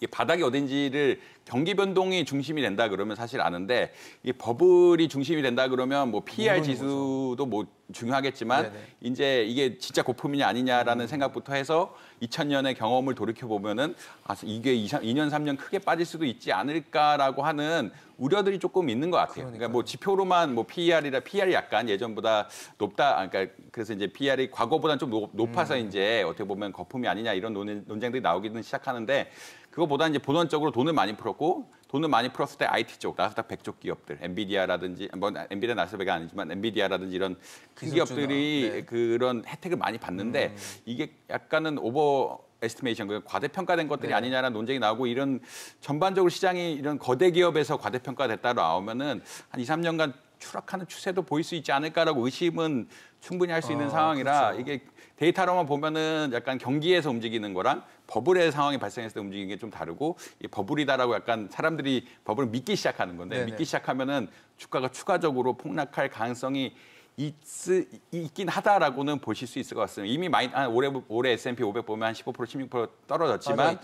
이 바닥이 어딘지를 경기 변동이 중심이 된다 그러면 사실 아는데 이 버블이 중심이 된다 그러면 뭐 PR 지수도 뭐 중요하겠지만 네네. 이제 이게 진짜 고품이냐 아니냐라는 음. 생각부터 해서 2000년의 경험을 돌이켜 보면은 아 이게 2, 2년 3년 크게 빠질 수도 있지 않을까라고 하는 우려들이 조금 있는 것 같아요. 그러니까 뭐 지표로만 뭐 PER이라 PER이 약간 예전보다 높다. 아, 그러니까 그래서 이제 PER이 과거보다좀 높, 아서 음. 이제 어떻게 보면 거품이 아니냐 이런 논, 논쟁들이 나오기는 시작하는데 그거보다 이제 본원적으로 돈을 많이 풀었고 돈을 많이 풀었을 때 IT 쪽, 나스닥 100 쪽 기업들, 엔비디아라든지 뭐 엔비디아 나스닥이 아니지만 엔비디아라든지 이런 큰 기업들이 네. 그런 혜택을 많이 받는데 음. 이게 약간은 오버 에스티메이션, 과대평가된 것들이 네. 아니냐라는 논쟁이 나오고 이런 전반적으로 시장이 이런 거대 기업에서 과대평가됐다고 나오면은 한 2, 3년간 추락하는 추세도 보일 수 있지 않을까라고 의심은 충분히 할 수 있는 아, 상황이라 그렇죠. 이게 데이터로만 보면은 약간 경기에서 움직이는 거랑 버블의 상황이 발생했을 때 움직이는 게 좀 다르고 이 버블이다라고 약간 사람들이 버블을 믿기 시작하는 건데 네네. 믿기 시작하면은 주가가 추가적으로 폭락할 가능성이 있, 있긴 하다라고는 보실 수 있을 것 같습니다. 이미 마이, 한 올해, 올해 S&P 500 보면 한 15%, 16% 떨어졌지만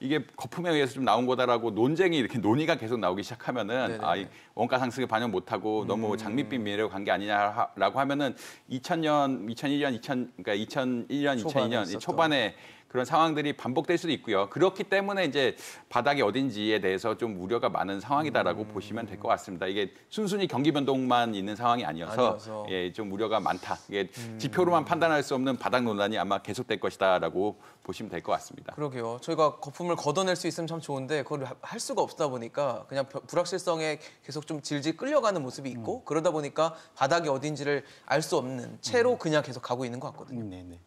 이게 거품에 의해서 좀 나온 거다라고 논쟁이 이렇게 논의가 계속 나오기 시작하면은 아, 이 원가 상승을 반영 못하고 음. 너무 장밋빛 미래로 간 게 아니냐라고 하면은 2000년, 2001년, 2000 그러니까 2001년, 초반에 2002년 있었죠. 초반에 그런 상황들이 반복될 수도 있고요. 그렇기 때문에 이제 바닥이 어딘지에 대해서 좀 우려가 많은 상황이다라고 음... 보시면 될 것 같습니다. 이게 순순히 경기 변동만 있는 상황이 아니어서, 아니어서. 예, 좀 우려가 많다. 이게 음... 지표로만 판단할 수 없는 바닥 논란이 아마 계속될 것이다라고 보시면 될 것 같습니다. 그러게요. 저희가 거품을 걷어낼 수 있으면 참 좋은데 그걸 할 수가 없다 보니까 그냥 불확실성에 계속 좀 질질 끌려가는 모습이 있고 음. 그러다 보니까 바닥이 어딘지를 알 수 없는 채로 음. 그냥 계속 가고 있는 것 같거든요. 네네. 음, 네.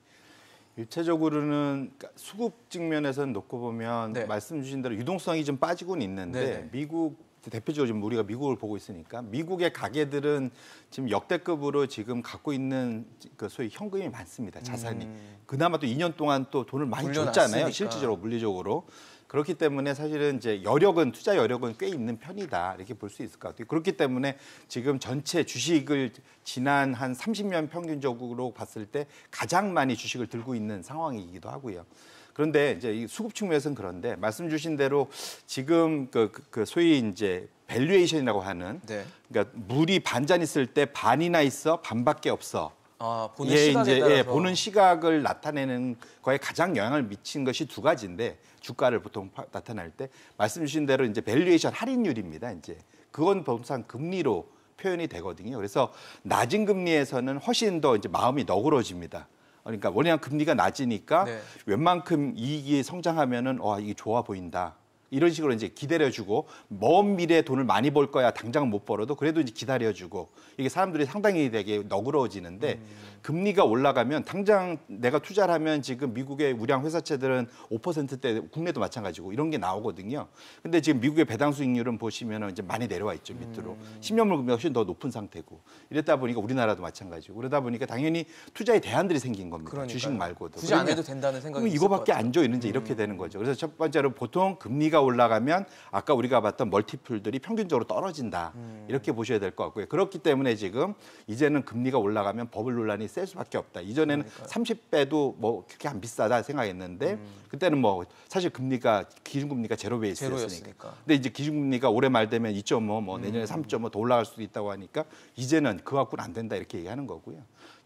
일체적으로는 그러니까 수급 측면에서는 놓고 보면 네. 말씀 주신 대로 유동성이 좀 빠지고는 있는데 네네. 네. 미국 대표적으로 지금 우리가 미국을 보고 있으니까 미국의 가게들은 지금 역대급으로 지금 갖고 있는 그 소위 현금이 많습니다. 자산이. 음. 그나마 또 2년 동안 또 돈을 많이 줬잖아요. 실질적으로 물리적으로. 그렇기 때문에 사실은 이제 여력은 투자 여력은 꽤 있는 편이다 이렇게 볼 수 있을 것 같아요. 그렇기 때문에 지금 전체 주식을 지난 한 30년 평균적으로 봤을 때 가장 많이 주식을 들고 있는 상황이기도 하고요. 그런데 이제 이 수급 측면에서는 그런데 말씀 주신 대로 지금 그, 그, 그 소위 이제 밸류에이션이라고 하는 네. 그러니까 물이 반 잔 있을 때 반이나 있어 반밖에 없어 아, 보는 예, 시각에 이제, 예, 따라서. 예, 보는 시각을 나타내는 거에 가장 영향을 미친 것이 두 가지인데 주가를 보통 파, 나타낼 때 말씀 주신 대로 이제 밸류에이션 할인율입니다. 이제 그건 보통 상 금리로 표현이 되거든요. 그래서 낮은 금리에서는 훨씬 더 이제 마음이 너그러집니다. 그러니까 원래 금리가 낮으니까 네. 웬만큼 이익이 성장하면은 와 이게 좋아 보인다. 이런 식으로 이제 기다려주고 먼 미래에 돈을 많이 벌 거야 당장 못 벌어도 그래도 이제 기다려주고 이게 사람들이 상당히 되게 너그러워지는데 음. 금리가 올라가면 당장 내가 투자를 하면 지금 미국의 우량 회사채들은 5%대 국내도 마찬가지고 이런 게 나오거든요. 근데 지금 미국의 배당 수익률은 보시면 이제 많이 내려와 있죠 밑으로. 음. 10년물 금리 훨씬 더 높은 상태고 이랬다 보니까 우리나라도 마찬가지고 그러다 보니까 당연히 투자의 대안들이 생긴 겁니다. 그러니까요. 주식 말고도. 굳이 안 해도 된다는 생각이 이거밖에 안 줘. 이런지 이렇게 음. 되는 거죠. 그래서 첫 번째로 보통 금리가 올라가면 아까 우리가 봤던 멀티플들이 평균적으로 떨어진다. 음. 이렇게 보셔야 될 것 같고요. 그렇기 때문에 지금 이제는 금리가 올라가면 버블 논란이 셀 수밖에 없다. 이전에는 그러니까요. 30배도 뭐 그렇게 안 비싸다 생각했는데 음. 그때는 뭐 사실 금리가 기준금리가 제로 베이스였으니까. 근데 이제 기준금리가 올해 말 되면 2.5, 뭐, 뭐 음. 내년에 3.5더 뭐 올라갈 수도 있다고 하니까 이제는 그갖고는안 된다 이렇게 얘기하는 거고요.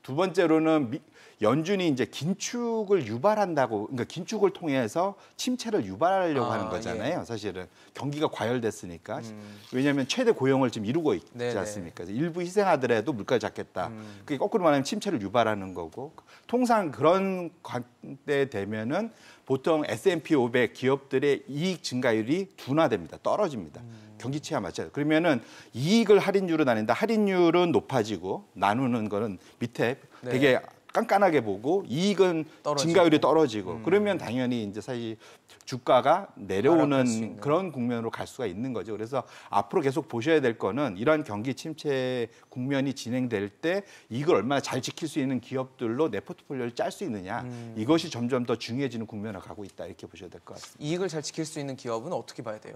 두 번째로는 미, 연준이 이제 긴축을 유발한다고 그러니까 긴축을 통해서 침체를 유발하려고 아, 하는 거잖아요. 예. 사실은 경기가 과열됐으니까 음. 왜냐하면 최대 고용을 지금 이루고 있지 네네. 네. 않습니까? 일부 희생하더라도 물가를 잡겠다. 음. 그게 거꾸로 말하면 침체를 유발하는 거고 통상 그런 관대 되면은 보통 S&P 500 기업들의 이익 증가율이 둔화됩니다. 떨어집니다. 음. 경기체와 맞춰. 그러면은 이익을 할인율로 나뉜다. 할인율은 높아지고 나누는 거는 밑에 네. 되게 깐깐하게 보고 이익은 떨어지고. 증가율이 떨어지고 음. 그러면 당연히 이제 사실 주가가 내려오는 그런 국면으로 갈 수가 있는 거죠. 그래서 앞으로 계속 보셔야 될 거는 이런 경기 침체 국면이 진행될 때 이걸 얼마나 잘 지킬 수 있는 기업들로 내 포트폴리오를 짤 수 있느냐 음. 이것이 점점 더 중요해지는 국면으로 가고 있다 이렇게 보셔야 될 것 같습니다. 이익을 잘 지킬 수 있는 기업은 어떻게 봐야 돼요?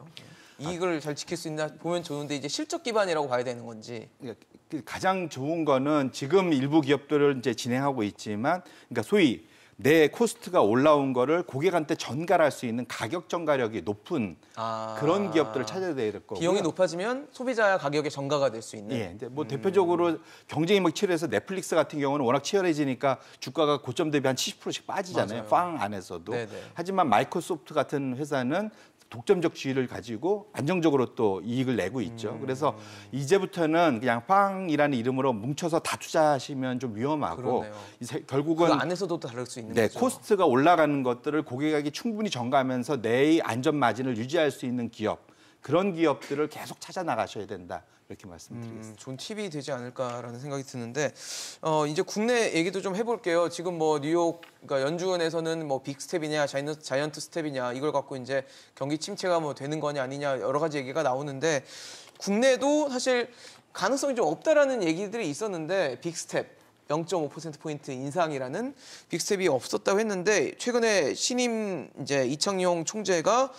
아. 이익을 아, 잘 지킬 수 있나 보면 좋은데 이제 실적 기반이라고 봐야 되는 건지 그러니까 가장 좋은 거는 지금 일부 기업들을 이제 진행하고 있지만 그러니까 소위 내 코스트가 올라온 거를 고객한테 전가할 수 있는 가격 전가력이 높은 아... 그런 기업들을 찾아야 될 거고요. 비용이 높아지면 소비자 가격에 전가가 될 수 있는. 예, 근데 뭐 음... 대표적으로 경쟁이 막 치열해서 넷플릭스 같은 경우는 워낙 치열해지니까 주가가 고점 대비 한 70%씩 빠지잖아요. 맞아요. 빵 안에서도. 네네. 하지만 마이크로소프트 같은 회사는 독점적 지위를 가지고 안정적으로 또 이익을 내고 있죠. 음. 그래서 이제부터는 그냥 빵이라는 이름으로 뭉쳐서 다 투자하시면 좀 위험하고 이제 결국은 그 안에서도 다를 수 있는 네, 거죠. 코스트가 올라가는 것들을 고객에게 충분히 전가하면서 내의 안전 마진을 유지할 수 있는 기업 그런 기업들을 계속 찾아 나가셔야 된다. 이렇게 말씀드리겠습니다. 음, 좋은 팁이 되지 않을까라는 생각이 드는데 어, 이제 국내 얘기도 좀 해볼게요. 지금 뭐 뉴욕 그러니까 연준에서는 뭐 빅스텝이냐 자이언트, 자이언트 스텝이냐 이걸 갖고 이제 경기 침체가 뭐 되는 거냐 아니냐 여러 가지 얘기가 나오는데 국내도 사실 가능성이 좀 없다라는 얘기들이 있었는데 빅스텝 0.5%포인트 인상이라는 빅스텝이 없었다고 했는데 최근에 신임 이제 이창용 총재가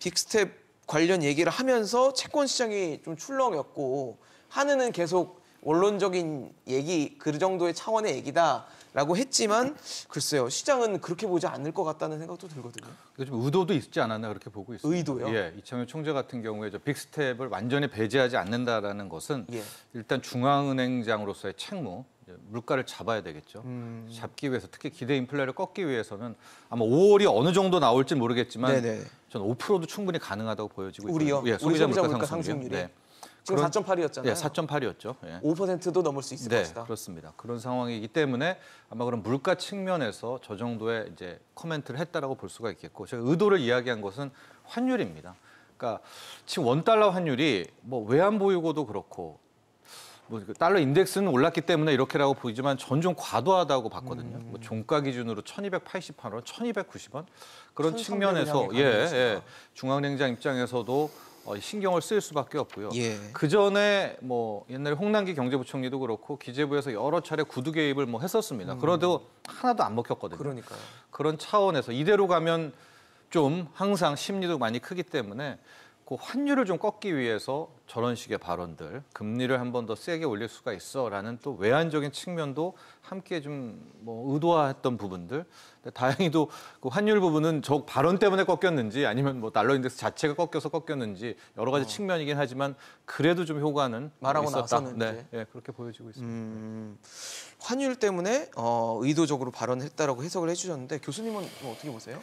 빅스텝 관련 얘기를 하면서 채권 시장이 좀 출렁였고 한은는 계속 원론적인 얘기 그 정도의 차원의 얘기다라고 했지만 글쎄요 시장은 그렇게 보지 않을 것 같다는 생각도 들거든요. 좀 의도도 있지 않았나 그렇게 보고 있습니다. 의도요? 예, 이창용 총재 같은 경우에 저 빅스텝을 완전히 배제하지 않는다라는 것은 예. 일단 중앙은행장으로서의 책무 물가를 잡아야 되겠죠. 음. 잡기 위해서 특히 기대 인플레를 꺾기 위해서는 아마 5월이 어느 정도 나올지 모르겠지만 네네. 전 5%도 충분히 가능하다고 보여지고 있습니다. 우요 예, 소비자, 우리 소비자 물가 상승률이. 네. 지금 4.8이었잖아요. 예, 4.8이었죠. 예. 5%도 넘을 수 있을 네, 것이다. 그렇습니다. 그런 상황이기 때문에 아마 그런 물가 측면에서 저 정도의 이제 코멘트를 했다라고 볼 수가 있겠고 제가 의도를 이야기한 것은 환율입니다. 그러니까 지금 원 달러 환율이 뭐 외환 보유고도 그렇고 뭐 그 달러 인덱스는 올랐기 때문에 이렇게라고 보이지만 전종 과도하다고 봤거든요. 음. 뭐 종가 기준으로 1,288원, 1,290원 그런 측면에서 예, 예, 중앙냉장 입장에서도 어, 신경을 쓸 수밖에 없고요. 예. 그 전에 뭐 옛날에 홍남기 경제부총리도 그렇고 기재부에서 여러 차례 구두 개입을 뭐 했었습니다. 음. 그래도 하나도 안 먹혔거든요. 그러니까요. 그런 차원에서 이대로 가면 좀 항상 심리도 많이 크기 때문에 그 환율을 좀 꺾기 위해서 저런 식의 발언들, 금리를 한 번 더 세게 올릴 수가 있어라는 또 외환적인 측면도 함께 좀뭐 의도화했던 부분들. 근데 다행히도 그 환율 부분은 저 발언 때문에 꺾였는지 아니면 뭐 달러 인덱스 자체가 꺾여서 꺾였는지 여러 가지 어. 측면이긴 하지만 그래도 좀 효과는 말하고 있었다. 나서는데. 네, 네, 그렇게 보여지고 있습니다. 음, 환율 때문에 어, 의도적으로 발언했다라고 해석을 해주셨는데 교수님은 뭐 어떻게 보세요?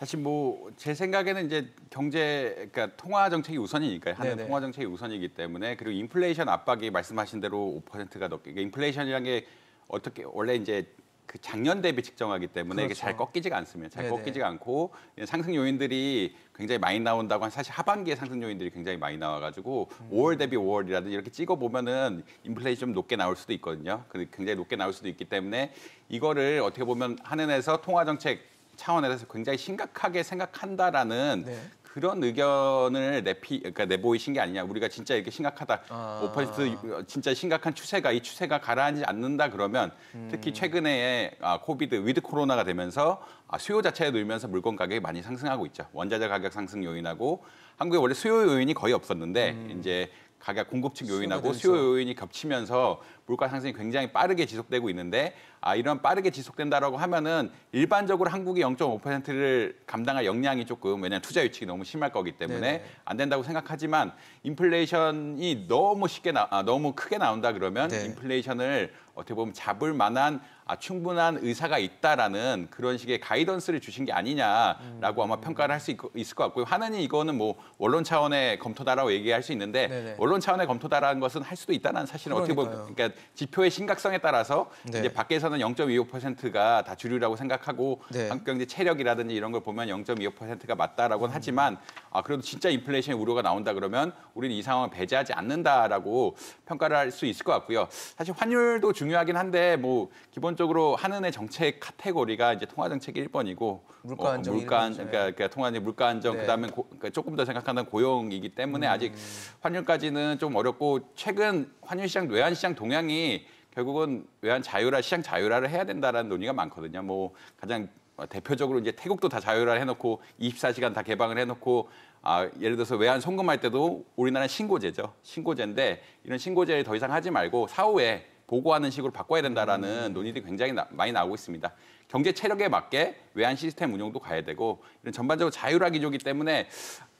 사실 뭐 제 생각에는 이제 경제 그러니까 통화 정책이 우선이니까요. 하는 네네. 통화 정책이 우선이기 때문에 그리고 인플레이션 압박이 말씀하신 대로 5%가 넘게 그러니까 인플레이션이라는 게 어떻게 원래 이제 그 작년 대비 측정하기 때문에 그렇죠. 이게 잘 그렇죠. 꺾이지가 않습니다. 잘 네네. 꺾이지가 않고 상승 요인들이 굉장히 많이 나온다고 한 사실 하반기에 상승 요인들이 굉장히 많이 나와가지고 음. 5월 대비 5월이라든지 이렇게 찍어 보면은 인플레이션 좀 높게 나올 수도 있거든요. 근데 그 굉장히 높게 나올 수도 있기 때문에 이거를 어떻게 보면 한은에서 통화 정책 차원에서 굉장히 심각하게 생각한다라는 네. 그런 의견을 내피 그러니까 내보이신 게 아니냐. 우리가 진짜 이렇게 심각하다. 아. 오퍼리스트 진짜 심각한 추세가 이 추세가 가라앉지 않는다 그러면 음. 특히 최근에 아, 코비드 위드 코로나가 되면서 아, 수요 자체에 늘면서 물건 가격이 많이 상승하고 있죠. 원자재 가격 상승 요인하고 한국에 원래 수요 요인이 거의 없었는데 음. 이제 가격 공급 측 요인하고 수요 요인이 겹치면서 물가 상승이 굉장히 빠르게 지속되고 있는데 아, 이런 빠르게 지속된다라고 하면은 일반적으로 한국이 0.5%를 감당할 역량이 조금 왜냐하면 투자 유치가 너무 심할 거기 때문에 네네. 안 된다고 생각하지만 인플레이션이 너무 쉽게 나, 아, 너무 크게 나온다 그러면 네. 인플레이션을 어떻게 보면 잡을 만한 아, 충분한 의사가 있다라는 그런 식의 가이던스를 주신 게 아니냐라고 아마 음. 평가를 할 수 있을 것 같고요. 하나니 이거는 뭐원론 차원의 검토다라고 얘기할 수 있는데 네네. 언론 차원의 검토다라는 것은 할 수도 있다는 사실은 그러니까요. 어떻게 보면 그러니까 지표의 심각성에 따라서 네. 이제 밖에서는 0.25%가 다 주류라고 생각하고 네. 한국 경제 체력이라든지 이런 걸 보면 0.25%가 맞다라고 음. 하지만 아 그래도 진짜 인플레이션 우려가 나온다 그러면 우리는 이 상황을 배제하지 않는다라고 평가를 할 수 있을 것 같고요. 사실 환율도 중요하긴 한데 뭐 기본적으로 한은의 정책 카테고리가 이제 통화 정책이 1번이고 물가 어, 안정 어, 물가 안, 그러니까, 그러니까 통화 물가 안정 네. 그다음에 고, 그러니까 조금 더 생각하는 고용이기 때문에 음. 아직 환율까지는 좀 어렵고 최근 환율 시장 외환 시장 동향이 시장이 결국은 외환 자유화, 시장 자유화를 해야 된다라는 논의가 많거든요. 뭐 가장 대표적으로 이제 태국도 다 자유화를 해놓고 24시간 다 개방을 해놓고 아, 예를 들어서 외환 송금할 때도 우리나라 신고제죠. 신고제인데 이런 신고제를 더 이상 하지 말고 사후에 보고하는 식으로 바꿔야 된다라는 음. 논의들이 굉장히 나, 많이 나오고 있습니다. 경제 체력에 맞게 외환 시스템 운영도 가야 되고 이런 전반적으로 자율화 기조기 때문에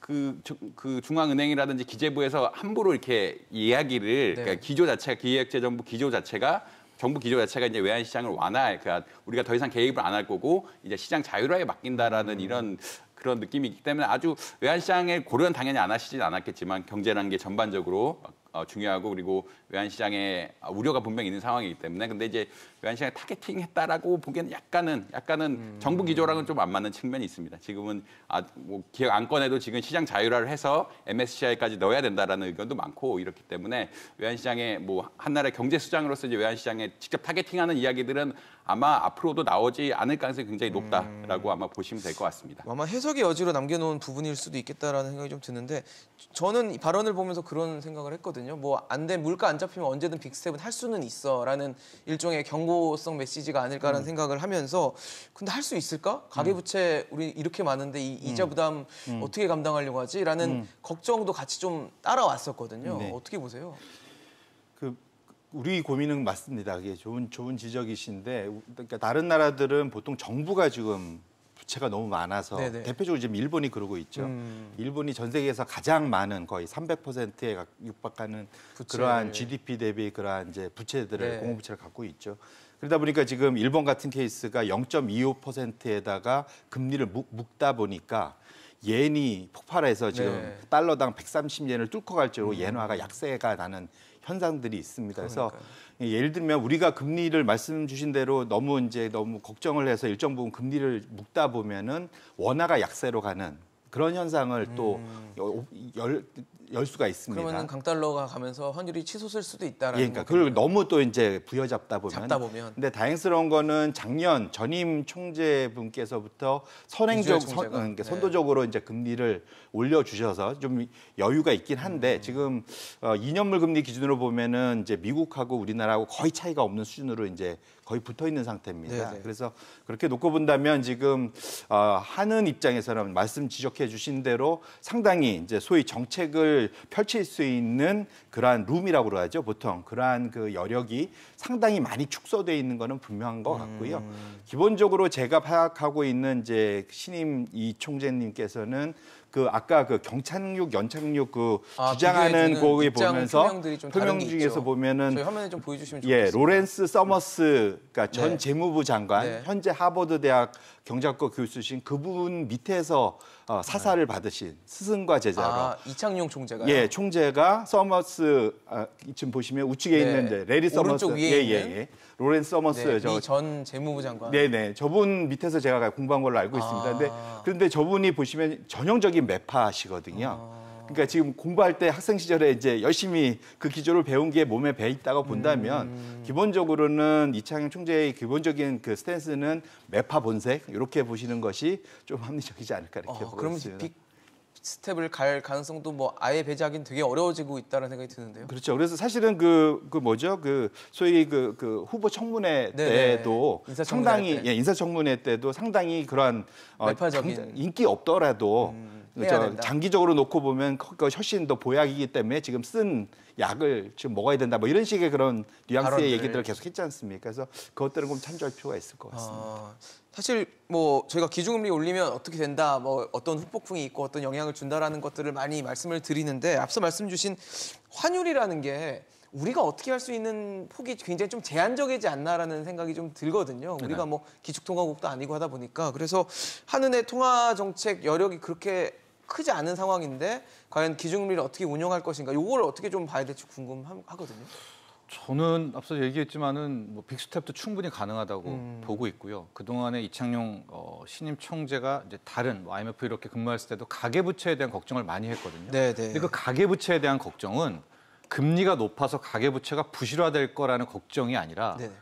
그, 그 중앙은행이라든지 기재부에서 함부로 이렇게 이야기를 네. 그러니까 기조 자체가 기획재정부 기조 자체가 정부 기조 자체가 이제 외환 시장을 완화, 할 그러니까 우리가 더 이상 개입을 안 할 거고 이제 시장 자율화에 맡긴다라는 음. 이런 그런 느낌이 있기 때문에 아주 외환 시장에 고려는 당연히 안 하시진 않았겠지만 경제라는 게 전반적으로 어, 중요하고 그리고 외환시장에 아, 우려가 분명히 있는 상황이기 때문에 근데 이제 외환시장에 타겟팅했다라고 보기에는 약간은 약간은 음. 정부 기조랑은 좀 안 맞는 측면이 있습니다. 지금은 아, 뭐 기업 안건에도 지금 시장 자율화를 해서 MSCI까지 넣어야 된다라는 의견도 많고 이렇기 때문에 외환시장에 뭐 한나라의 경제 수장으로서 이제 외환시장에 직접 타겟팅하는 이야기들은 아마 앞으로도 나오지 않을 가능성이 굉장히 높다라고 음. 아마 보시면 될 것 같습니다. 아마 해석의 여지로 남겨놓은 부분일 수도 있겠다라는 생각이 좀 드는데 저는 발언을 보면서 그런 생각을 했거든요. 있거든요. 뭐 안 돼 물가 안 잡히면 언제든 빅스텝은 할 수는 있어라는 일종의 경고성 메시지가 아닐까라는 음. 생각을 하면서 근데 할 수 있을까? 가계부채 우리 이렇게 많은데 이 이자 음. 부담 음. 어떻게 감당하려고 하지라는 음. 걱정도 같이 좀 따라왔었거든요. 네. 어떻게 보세요? 그 우리 고민은 맞습니다. 그게 좋은 좋은 지적이신데 그러니까 다른 나라들은 보통 정부가 지금 주체가 너무 많아서 네네. 네. 대표적으로 지금 일본이 그러고 있죠. 음. 일본이 전 세계에서 가장 많은 거의 300%에 육박하는 부채. 그러한 GDP 대비 그러한 이제 부채들을 네. 공공부채를 갖고 있죠. 그러다 보니까 지금 일본 같은 케이스가 0.25%에다가 금리를 묶, 다 보니까 옌이 폭발해서 지금 네. 달러당 130엔을 뚫고 갈 정도로 음. 엔화가 약세가 나는 현상들이 있습니다. 그래서 러니까요 예를 들면 우리가 금리를 말씀 주신 대로 너무 이제 너무 걱정을 해서 일정 부분 금리를 묶다 보면은 원화가 약세로 가는 그런 현상을 음. 또 열, 열 수가 있습니다. 그러면 강달러가 가면서 환율이 치솟을 수도 있다라는 예, 그러니까 그걸 너무 또 이제 부여잡다 보면 잡다 보면 근데 다행스러운 거는 작년 전임 총재분께서부터 선행적 선, 어, 그러니까 네. 선도적으로 네. 이제 금리를 올려 주셔서 좀 여유가 있긴 한데 음. 지금 2년물 어, 금리 기준으로 보면은 이제 미국하고 우리나라하고 거의 차이가 없는 수준으로 이제 거의 붙어 있는 상태입니다. 네네. 네. 그래서 그렇게 놓고 본다면 지금 어, 하는 입장에서는 말씀 지적해 주신 대로 상당히 이제 소위 정책을 펼칠 수 있는 그러한 룸이라고 그러죠. 보통 그러한 그 여력이 상당히 많이 축소돼 있는 것은 분명한 것 음. 같고요. 음. 기본적으로 제가 파악하고 있는 이제 신임 이 총재님께서는 그 아까 그 경착륙, 연착륙 그 아, 주장하는 거기 보면서 표명 중에서 보면은 저희 화면에 좀 보여주시면 예, 좋겠습니다. 예, 로렌스 서머스 그러니까 전 네. 재무부 장관 네. 현재 하버드 대학 경제학과 교수신 그분 밑에서 어, 사사를 네. 받으신 스승과 제자로 아, 이창용 총재가 예, 총재가 서머스 아, 지금 보시면 우측에 네. 있는데 레리 서머스 오 예, 예, 있는? 예, 예. 로렌 서머스 네, 저, 전 재무부 장관. 네, 네. 저분 밑에서 제가 공부한 걸로 알고 있습니다. 근데 아. 그런데 저분이 보시면 전형적인 매파시거든요. 아. 그러니까 지금 공부할 때 학생 시절에 이제 열심히 그 기조를 배운 게 몸에 배 있다고 본다면 음. 기본적으로는 이창용 총재의 기본적인 그 스탠스는 매파 본색 이렇게 보시는 것이 좀 합리적이지 않을까 이렇게 어, 보겠습니다. 빅 스텝을 갈 가능성도 뭐 아예 배제하기는 되게 어려워지고 있다는 생각이 드는데요. 그렇죠. 그래서 사실은 그, 그 뭐죠? 그 소위 그, 그 후보 청문회 네네. 네. 때도 인사청문회 상당히 때. 예, 인사청문회 때도 상당히 그러한 어, 인기 없더라도 음. 그렇죠. 장기적으로 놓고 보면 훨씬 그 더 그 보약이기 때문에 지금 쓴 약을 지금 먹어야 된다 뭐 이런 식의 그런 뉘앙스의 발언들. 얘기들을 계속 했지 않습니까? 그래서 그것들은 좀 참조할 필요가 있을 것 같습니다. 아, 사실 뭐 저희가 기준금리 올리면 어떻게 된다, 뭐 어떤 후폭풍이 있고 어떤 영향을 준다라는 것들을 많이 말씀을 드리는데 앞서 말씀 주신 환율이라는 게 우리가 어떻게 할 수 있는 폭이 굉장히 좀 제한적이지 않나라는 생각이 좀 들거든요. 우리가 네. 뭐 기축통화국도 아니고 하다 보니까 그래서 한은의 통화 정책 여력이 그렇게 크지 않은 상황인데 과연 기준금리를 어떻게 운영할 것인가 요거를 어떻게 좀 봐야 될지 궁금하거든요. 저는 앞서 얘기했지만은 뭐 빅스텝도 충분히 가능하다고 음. 보고 있고요. 그동안에 이창용 어, 신임 총재가 이제 다른 뭐 IMF 이렇게 근무했을 때도 가계 부채에 대한 걱정을 많이 했거든요. 네네. 네. 근데 그 가계 부채에 대한 걱정은 금리가 높아서 가계 부채가 부실화될 거라는 걱정이 아니라 네네.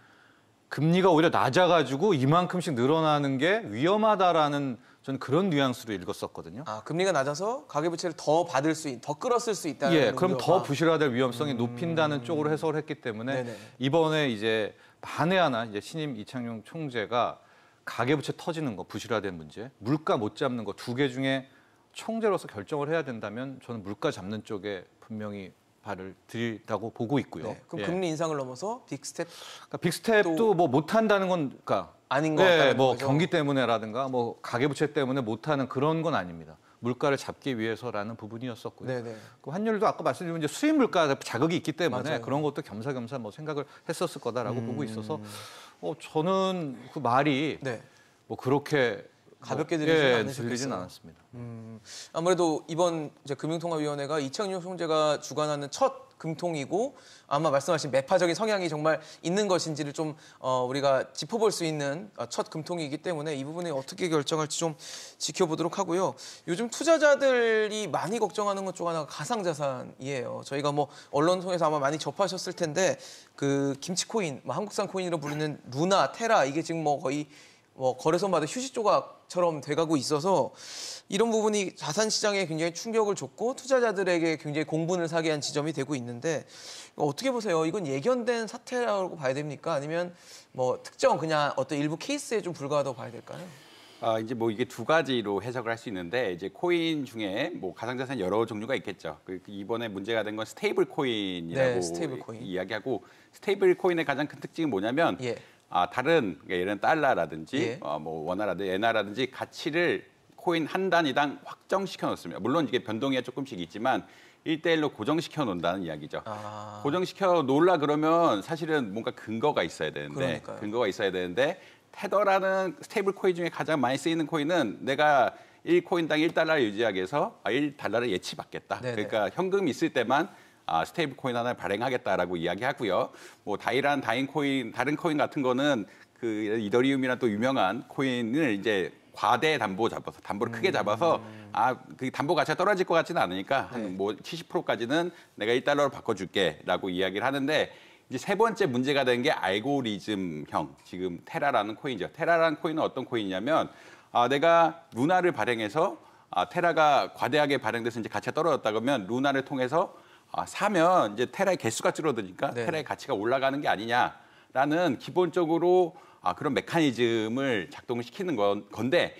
금리가 오히려 낮아가지고 이만큼씩 늘어나는 게 위험하다라는 저는 그런 뉘앙스로 읽었었거든요. 아, 금리가 낮아서 가계부채를 더 받을 수, 있, 더 끌었을 수 있다는 예, 그럼 우려가. 더 부실화될 위험성이 음... 높인다는 쪽으로 해석을 했기 때문에 네네. 이번에 이제 반에 하나 이제 신임 이창용 총재가 가계부채 터지는 거, 부실화된 문제, 물가 못 잡는 거 두 개 중에 총재로서 결정을 해야 된다면 저는 물가 잡는 쪽에 분명히 발을 들이다고 보고 있고요. 네, 그럼 예. 금리 인상을 넘어서 빅스텝 그러니까 빅스텝도 또... 뭐 못한다는 건 그러니까 아닌 것같다뭐 네, 거죠? 경기 때문에라든가 뭐 가계부채 때문에 못하는 그런 건 아닙니다. 물가를 잡기 위해서라는 부분이었었고요. 네네. 네. 그 환율도 아까 말씀드린 이제 수입 물가 자극이 있기 때문에 맞아요. 그런 것도 겸사겸사 뭐 생각을 했었을 거다라고 음... 보고 있어서 어, 저는 그 말이 네. 뭐 그렇게 뭐 가볍게 들리진, 예, 들리진 않았습니다. 음, 아무래도 이번 금융통화위원회가 이창용 총재가 주관하는 첫 금통이고 아마 말씀하신 매파적인 성향이 정말 있는 것인지를 좀 어, 우리가 짚어볼 수 있는 어, 첫 금통이기 때문에 이 부분에 어떻게 결정할지 좀 지켜보도록 하고요. 요즘 투자자들이 많이 걱정하는 것 중 하나가 가상자산이에요. 저희가 뭐 언론 통해서 아마 많이 접하셨을 텐데 그 김치코인, 뭐 한국산 코인으로 불리는 루나, 테라 이게 지금 뭐 거의 뭐 거래소마다 휴지 조각처럼 돼가고 있어서 이런 부분이 자산 시장에 굉장히 충격을 줬고 투자자들에게 굉장히 공분을 사게 한 지점이 되고 있는데 어떻게 보세요? 이건 예견된 사태라고 봐야 됩니까? 아니면 뭐 특정 그냥 어떤 일부 케이스에 좀 불과하다고 봐야 될까요? 아, 이제 뭐 이게 두 가지로 해석을 할 수 있는데 이제 코인 중에 뭐 가상자산 여러 종류가 있겠죠. 그, 그 이번에 문제가 된 건 스테이블 코인이라고 네, 스테이블 코인. 이야기하고 스테이블 코인의 가장 큰 특징이 뭐냐면 예. 아, 다른 그러니까 예를 달러라든지 예. 어, 뭐 원화라든지 엔화라든지 가치를 코인 한 단위당 확정시켜 놓습니다. 물론 이게 변동이 조금씩 있지만 일대일로 고정시켜 놓는다는 이야기죠. 아... 고정시켜 놓으려 그러면 사실은 뭔가 근거가 있어야 되는데 그러니까요. 근거가 있어야 되는데 테더라는 스테이블 코인 중에 가장 많이 쓰이는 코인은 내가 1코인당 1달러를 유지하기 위해서 1달러를 아, 예치받겠다. 네네. 그러니까 현금이 있을 때만 아, 스테이블 코인 하나 발행하겠다라고 이야기하고요. 뭐 다이란 다인 코인 다른 코인 같은 거는 그이더리움이나또 유명한 코인을 이제 과대 담보 잡아서 담보를 크게 잡아서 음. 아그 담보 가치가 떨어질 것 같지는 않으니까 한뭐 70%까지는 내가 1달러로 바꿔줄게라고 이야기를 하는데 이제 세 번째 문제가 된 게 알고리즘형 지금 테라라는 코인이죠. 테라라는 코인은 어떤 코인이냐면 아 내가 루나를 발행해서 아 테라가 과대하게 발행돼서 이제 가치가 떨어졌다 그러면 루나를 통해서 아, 사면 이제 테라의 개수가 줄어드니까 네. 테라의 가치가 올라가는 게 아니냐라는 기본적으로 아, 그런 메커니즘을 작동 시키는 건, 건데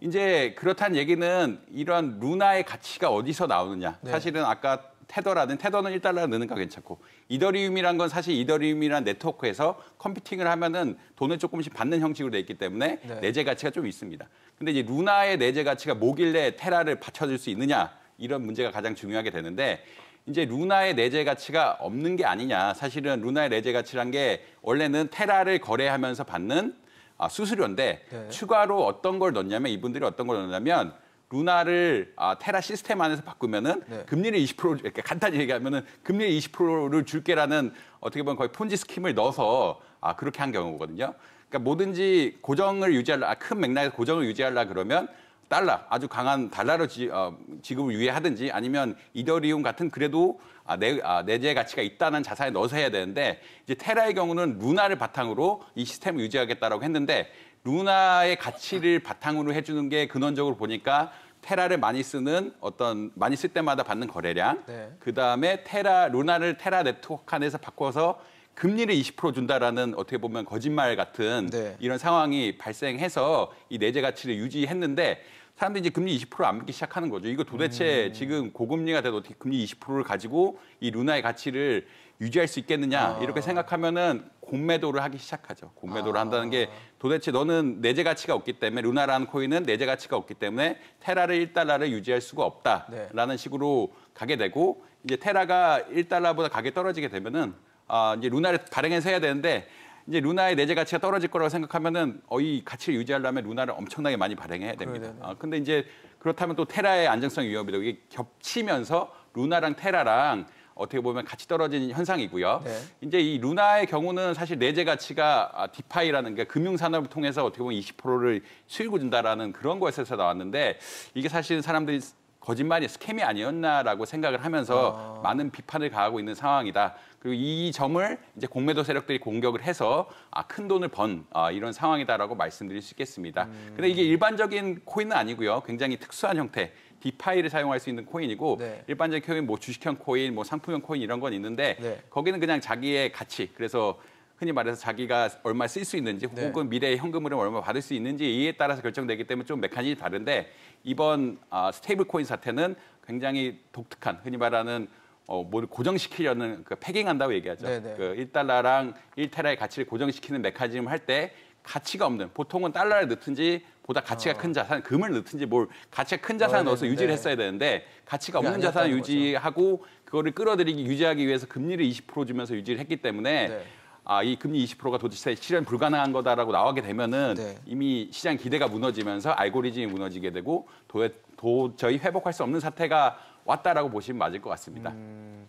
이제 그렇다는 얘기는 이러한 루나의 가치가 어디서 나오느냐. 네. 사실은 아까 테더라는 테더는 1달러 넣는가 괜찮고 이더리움이란 건 사실 이더리움이란 네트워크에서 컴퓨팅을 하면은 돈을 조금씩 받는 형식으로 돼 있기 때문에 네. 내재 가치가 좀 있습니다. 근데 이제 루나의 내재 가치가 뭐길래 테라를 받쳐줄 수 있느냐 이런 문제가 가장 중요하게 되는데 이제 루나의 내재 가치가 없는 게 아니냐. 사실은 루나의 내재 가치란 게 원래는 테라를 거래하면서 받는 아, 수수료인데 네. 추가로 어떤 걸 넣냐면 이분들이 어떤 걸 넣냐면 루나를 아, 테라 시스템 안에서 바꾸면은 네. 금리를 20% 그러니까 간단히 얘기하면은 금리를 20%를 줄게라는 어떻게 보면 거의 폰지 스킴을 넣어서 아, 그렇게 한 경우거든요. 그러니까 뭐든지 고정을 유지할 아, 큰 맥락에서 고정을 유지하려 그러면 달러 아주 강한 달러로 지, 어, 지급을 유예하든지 아니면 이더리움 같은 그래도 아, 내, 아, 내재 가치가 있다는 자산에 넣어서 해야 되는데 이제 테라의 경우는 루나를 바탕으로 이 시스템을 유지하겠다라고 했는데 루나의 가치를 바탕으로 해주는 게 근원적으로 보니까 테라를 많이 쓰는 어떤 많이 쓸 때마다 받는 거래량 네. 그다음에 테라 루나를 테라 네트워크 안에서 바꿔서 금리를 20% 준다라는 어떻게 보면 거짓말 같은 네. 이런 상황이 발생해서 이 내재 가치를 유지했는데 사람들이 이제 금리 20%안 믿기 시작하는 거죠. 이거 도대체 음. 지금 고금리가 돼도 어떻게 금리 20%를 가지고 이 루나의 가치를 유지할 수 있겠느냐 아. 이렇게 생각하면은 공매도를 하기 시작하죠. 공매도를 아. 한다는 게 도대체 너는 내재 가치가 없기 때문에 루나라는 코인은 내재 가치가 없기 때문에 테라를 1달러를 유지할 수가 없다라는 네. 식으로 가게 되고 이제 테라가 1달러보다 가격이 떨어지게 되면은 아 이제 루나를 발행해서 해야 되는데 이제 루나의 내재 가치가 떨어질 거라고 생각하면은 어, 이 가치를 유지하려면 루나를 엄청나게 많이 발행해야 됩니다. 아, 근데 이제 그렇다면 또 테라의 안정성 위협이 라고 이게 겹치면서 루나랑 테라랑 어떻게 보면 같이 떨어진 현상이고요. 네. 이제 이 루나의 경우는 사실 내재 가치가 아, 디파이라는 게 금융 산업을 통해서 어떻게 보면 20%를 수익을 준다라는 그런 것에서 나왔는데 이게 사실 사람들이 거짓말이 스캠이 아니었나라고 생각을 하면서 아... 많은 비판을 가하고 있는 상황이다. 그리고 이 점을 이제 공매도 세력들이 공격을 해서 아, 큰 돈을 번 아, 이런 상황이다라고 말씀드릴 수 있겠습니다. 음. 근데 이게 일반적인 코인은 아니고요. 굉장히 특수한 형태. 디파이를 사용할 수 있는 코인이고 네. 일반적인 코인 뭐 주식형 코인, 뭐 상품형 코인 이런 건 있는데 네. 거기는 그냥 자기의 가치 그래서 흔히 말해서 자기가 얼마 쓸 수 있는지 네. 혹은 네. 미래의 현금으로 얼마 받을 수 있는지 이에 따라서 결정되기 때문에 좀 메커니즘이 다른데 이번 아, 스테이블 코인 사태는 굉장히 독특한 흔히 말하는 어, 뭘 고정시키려는 그 패깅한다고 얘기하죠. 네네. 네. 그 1달러랑 1테라의 가치를 고정시키는 메커니즘 할때 가치가 없는 보통은 달러를 넣든지 보다 가치가 어. 큰 자산 금을 넣든지 뭘 가치가 큰 자산을 어, 네, 넣어서 네. 유지를 했어야 되는데 가치가 없는 자산을 유지하고 그거를 끌어들이기 유지하기 위해서 금리를 20% 주면서 유지를 했기 때문에 네. 아, 이 금리 20%가 도대체 실현 불가능한 거다라고 나오게 되면은 네. 이미 시장 기대가 무너지면서 알고리즘이 무너지게 되고 도, 도저희 회복할 수 없는 사태가 왔다라고 보시면 맞을 것 같습니다. 음,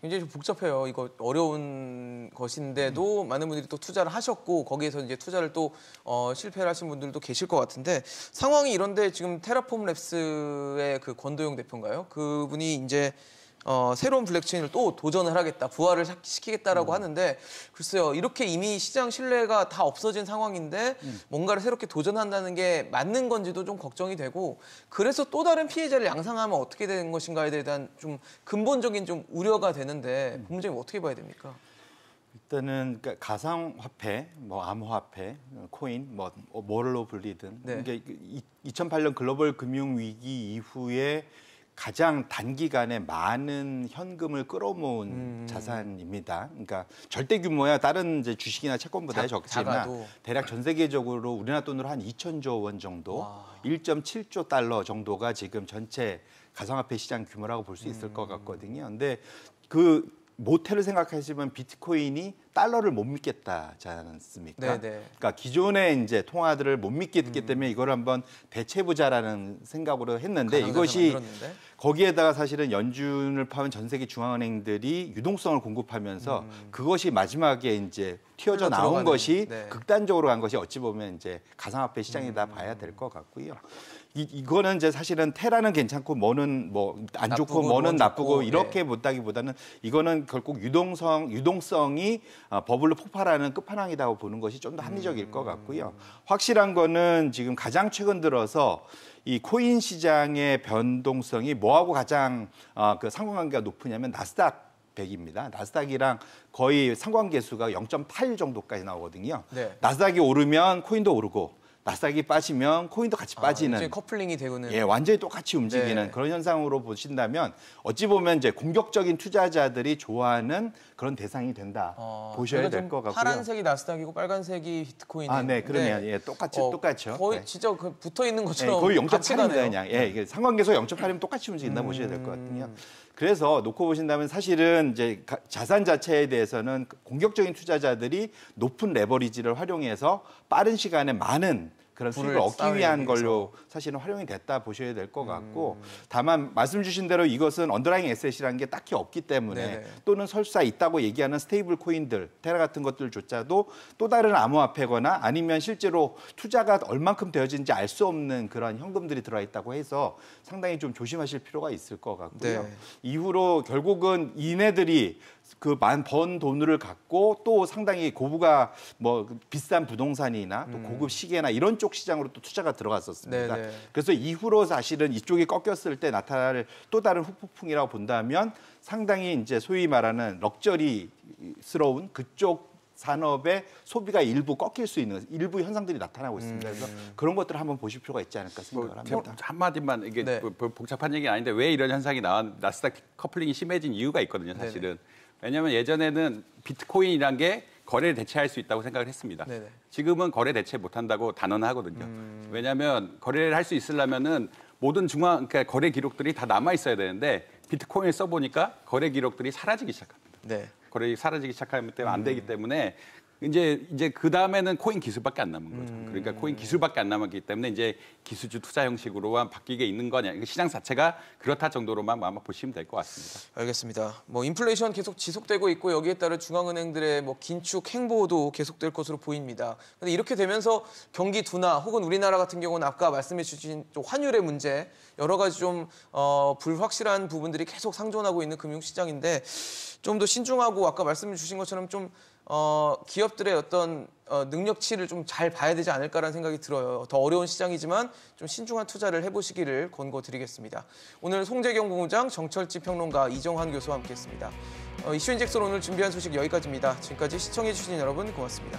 굉장히 좀 복잡해요. 이거 어려운 것인데도 음. 많은 분들이 또 투자를 하셨고 거기에서 이제 투자를 또 어, 실패를 하신 분들도 계실 것 같은데 상황이 이런데 지금 테라폼 랩스의 그권도용 대표인가요? 그분이 이제 어, 새로운 블랙체인을 또 도전을 하겠다, 부활을 시키겠다라고 음. 하는데 글쎄요 이렇게 이미 시장 신뢰가 다 없어진 상황인데 음. 뭔가를 새롭게 도전한다는 게 맞는 건지도 좀 걱정이 되고 그래서 또 다른 피해자를 양상하면 어떻게 되는 것인가에 대한 좀 근본적인 좀 우려가 되는데 본부장님 음. 그 어떻게 봐야 됩니까? 일단은 그러니까 가상화폐, 뭐 암호화폐, 코인, 뭐 뭘로 뭐, 불리든 네. 이게 2008년 글로벌 금융 위기 이후에 가장 단기간에 많은 현금을 끌어모은 음. 자산입니다. 그러니까 절대 규모야 다른 이제 주식이나 채권보다 자, 적지만 작아도. 대략 전 세계적으로 우리나라 돈으로 한 2천조 원 정도, 와. 1.7조 달러 정도가 지금 전체 가상화폐 시장 규모라고 볼 수 있을 음. 것 같거든요. 근데 그 모태를 생각하시면 비트코인이 달러를 못 믿겠다지 않습니까? 네네. 네. 그러니까 기존의 이제 통화들을 못 믿겠기 음. 때문에 이걸 한번 대체보자라는 생각으로 했는데 이것이 만들었는데? 거기에다가 사실은 연준을 포함한 전 세계 중앙은행들이 유동성을 공급하면서 음. 그것이 마지막에 이제 튀어져 나온 들어가는, 것이 네. 극단적으로 간 것이 어찌 보면 이제 가상화폐 시장이다 음. 봐야 될 것 같고요. 이, 이 거는 이제 사실은 테라는 괜찮고 뭐는 뭐 안 좋고 뭐는 뭐 나쁘고 이렇게 예. 못다기보다는 이거는 결국 유동성 유동성이 어, 버블로 폭발하는 끝판왕이라고 보는 것이 좀 더 합리적일 것 음. 같고요. 확실한 거는 지금 가장 최근 들어서 이 코인 시장의 변동성이 뭐하고 가장 어, 그 상관관계가 높으냐면 나스닥 100입니다. 나스닥이랑 거의 상관계수가 0.8 정도까지 나오거든요. 네. 나스닥이 오르면 코인도 오르고 나스닥이 빠지면 코인도 같이 아, 빠지는 아, 커플링이 되고는 예 완전히 똑같이 움직이는 네. 그런 현상으로 보신다면 어찌 보면 이제 공격적인 투자자들이 좋아하는 그런 대상이 된다 아, 보셔야 될것 같고요. 파란색이 나스닥이고 빨간색이 비트코인 아네 그러네예 네. 똑같이 어, 똑같죠. 거의 네. 진짜 그 붙어 있는 것처럼 예, 거의 0.8입니다 그냥 예 이게 상관계속 0.8이면 똑같이 움직인다 음... 보셔야 될 것 같거든요. 그래서 놓고 보신다면 사실은 이제 자산 자체에 대해서는 공격적인 투자자들이 높은 레버리지를 활용해서 빠른 시간에 많은 그런 수익을 얻기 위한 걸로 사실은 활용이 됐다 보셔야 될 것 같고 음. 다만 말씀 주신 대로 이것은 언더라잉 에셋이라는 게 딱히 없기 때문에 네네. 또는 설사 있다고 얘기하는 스테이블 코인들 테라 같은 것들조차도 또 다른 암호화폐거나 아니면 실제로 투자가 얼만큼 되어진지 알 수 없는 그런 현금들이 들어있다고 해서 상당히 좀 조심하실 필요가 있을 것 같고요. 네. 이후로 결국은 이네들이 그만번 돈을 갖고 또 상당히 고부가 뭐 비싼 부동산이나 또 음. 고급 시계나 이런 쪽 시장으로 또 투자가 들어갔었습니다. 네네. 네. 그래서 이후로 사실은 이쪽이 꺾였을 때 나타날 또 다른 후폭풍이라고 본다면 상당히 이제 소위 말하는 럭저리스러운 그쪽 산업의 소비가 일부 꺾일 수 있는 일부 현상들이 나타나고 있습니다. 음. 그래서 그런 것들을 한번 보실 필요가 있지 않을까 생각을 뭐, 합니다. 한마디만 이게 네. 뭐, 뭐 복잡한 얘기는 아닌데 왜 이런 현상이 나, 왔 나스닥 커플링이 심해진 이유가 있거든요, 네, 네. 사실은. 네네. 왜냐하면 예전에는 비트코인이란 게 거래를 대체할 수 있다고 생각을 했습니다. 네네. 지금은 거래 대체 못한다고 단언하거든요. 음... 왜냐하면 거래를 할 수 있으려면은 모든 중앙 그러니까 거래 기록들이 다 남아 있어야 되는데 비트코인을 써보니까 거래 기록들이 사라지기 시작합니다. 네. 거래 사라지기 시작하면 안 음. 되기 때문에 이제 이제 그 다음에는 코인 기술밖에 안 남은 거죠. 음. 그러니까 코인 기술밖에 안 남았기 때문에 이제 기술주 투자 형식으로만 바뀌게 있는 거냐. 시장 자체가 그렇다 정도로만 아마 보시면 될 것 같습니다. 알겠습니다. 뭐 인플레이션 계속 지속되고 있고 여기에 따른 중앙은행들의 뭐 긴축 행보도 계속될 것으로 보입니다. 근데 이렇게 되면서 경기 둔화 혹은 우리나라 같은 경우는 아까 말씀해 주신 환율의 문제 여러 가지 좀 어, 불확실한 부분들이 계속 상존하고 있는 금융시장인데 좀 더 신중하고 아까 말씀해 주신 것처럼 좀 어, 기업들의 어떤 어, 능력치를 좀 잘 봐야 되지 않을까라는 생각이 들어요. 더 어려운 시장이지만 좀 신중한 투자를 해보시기를 권고드리겠습니다. 오늘 송재경 공장 정철지 평론가, 이정환 교수와 함께했습니다. 어, 이슈인젝션 오늘 준비한 소식 여기까지입니다. 지금까지 시청해주신 여러분 고맙습니다.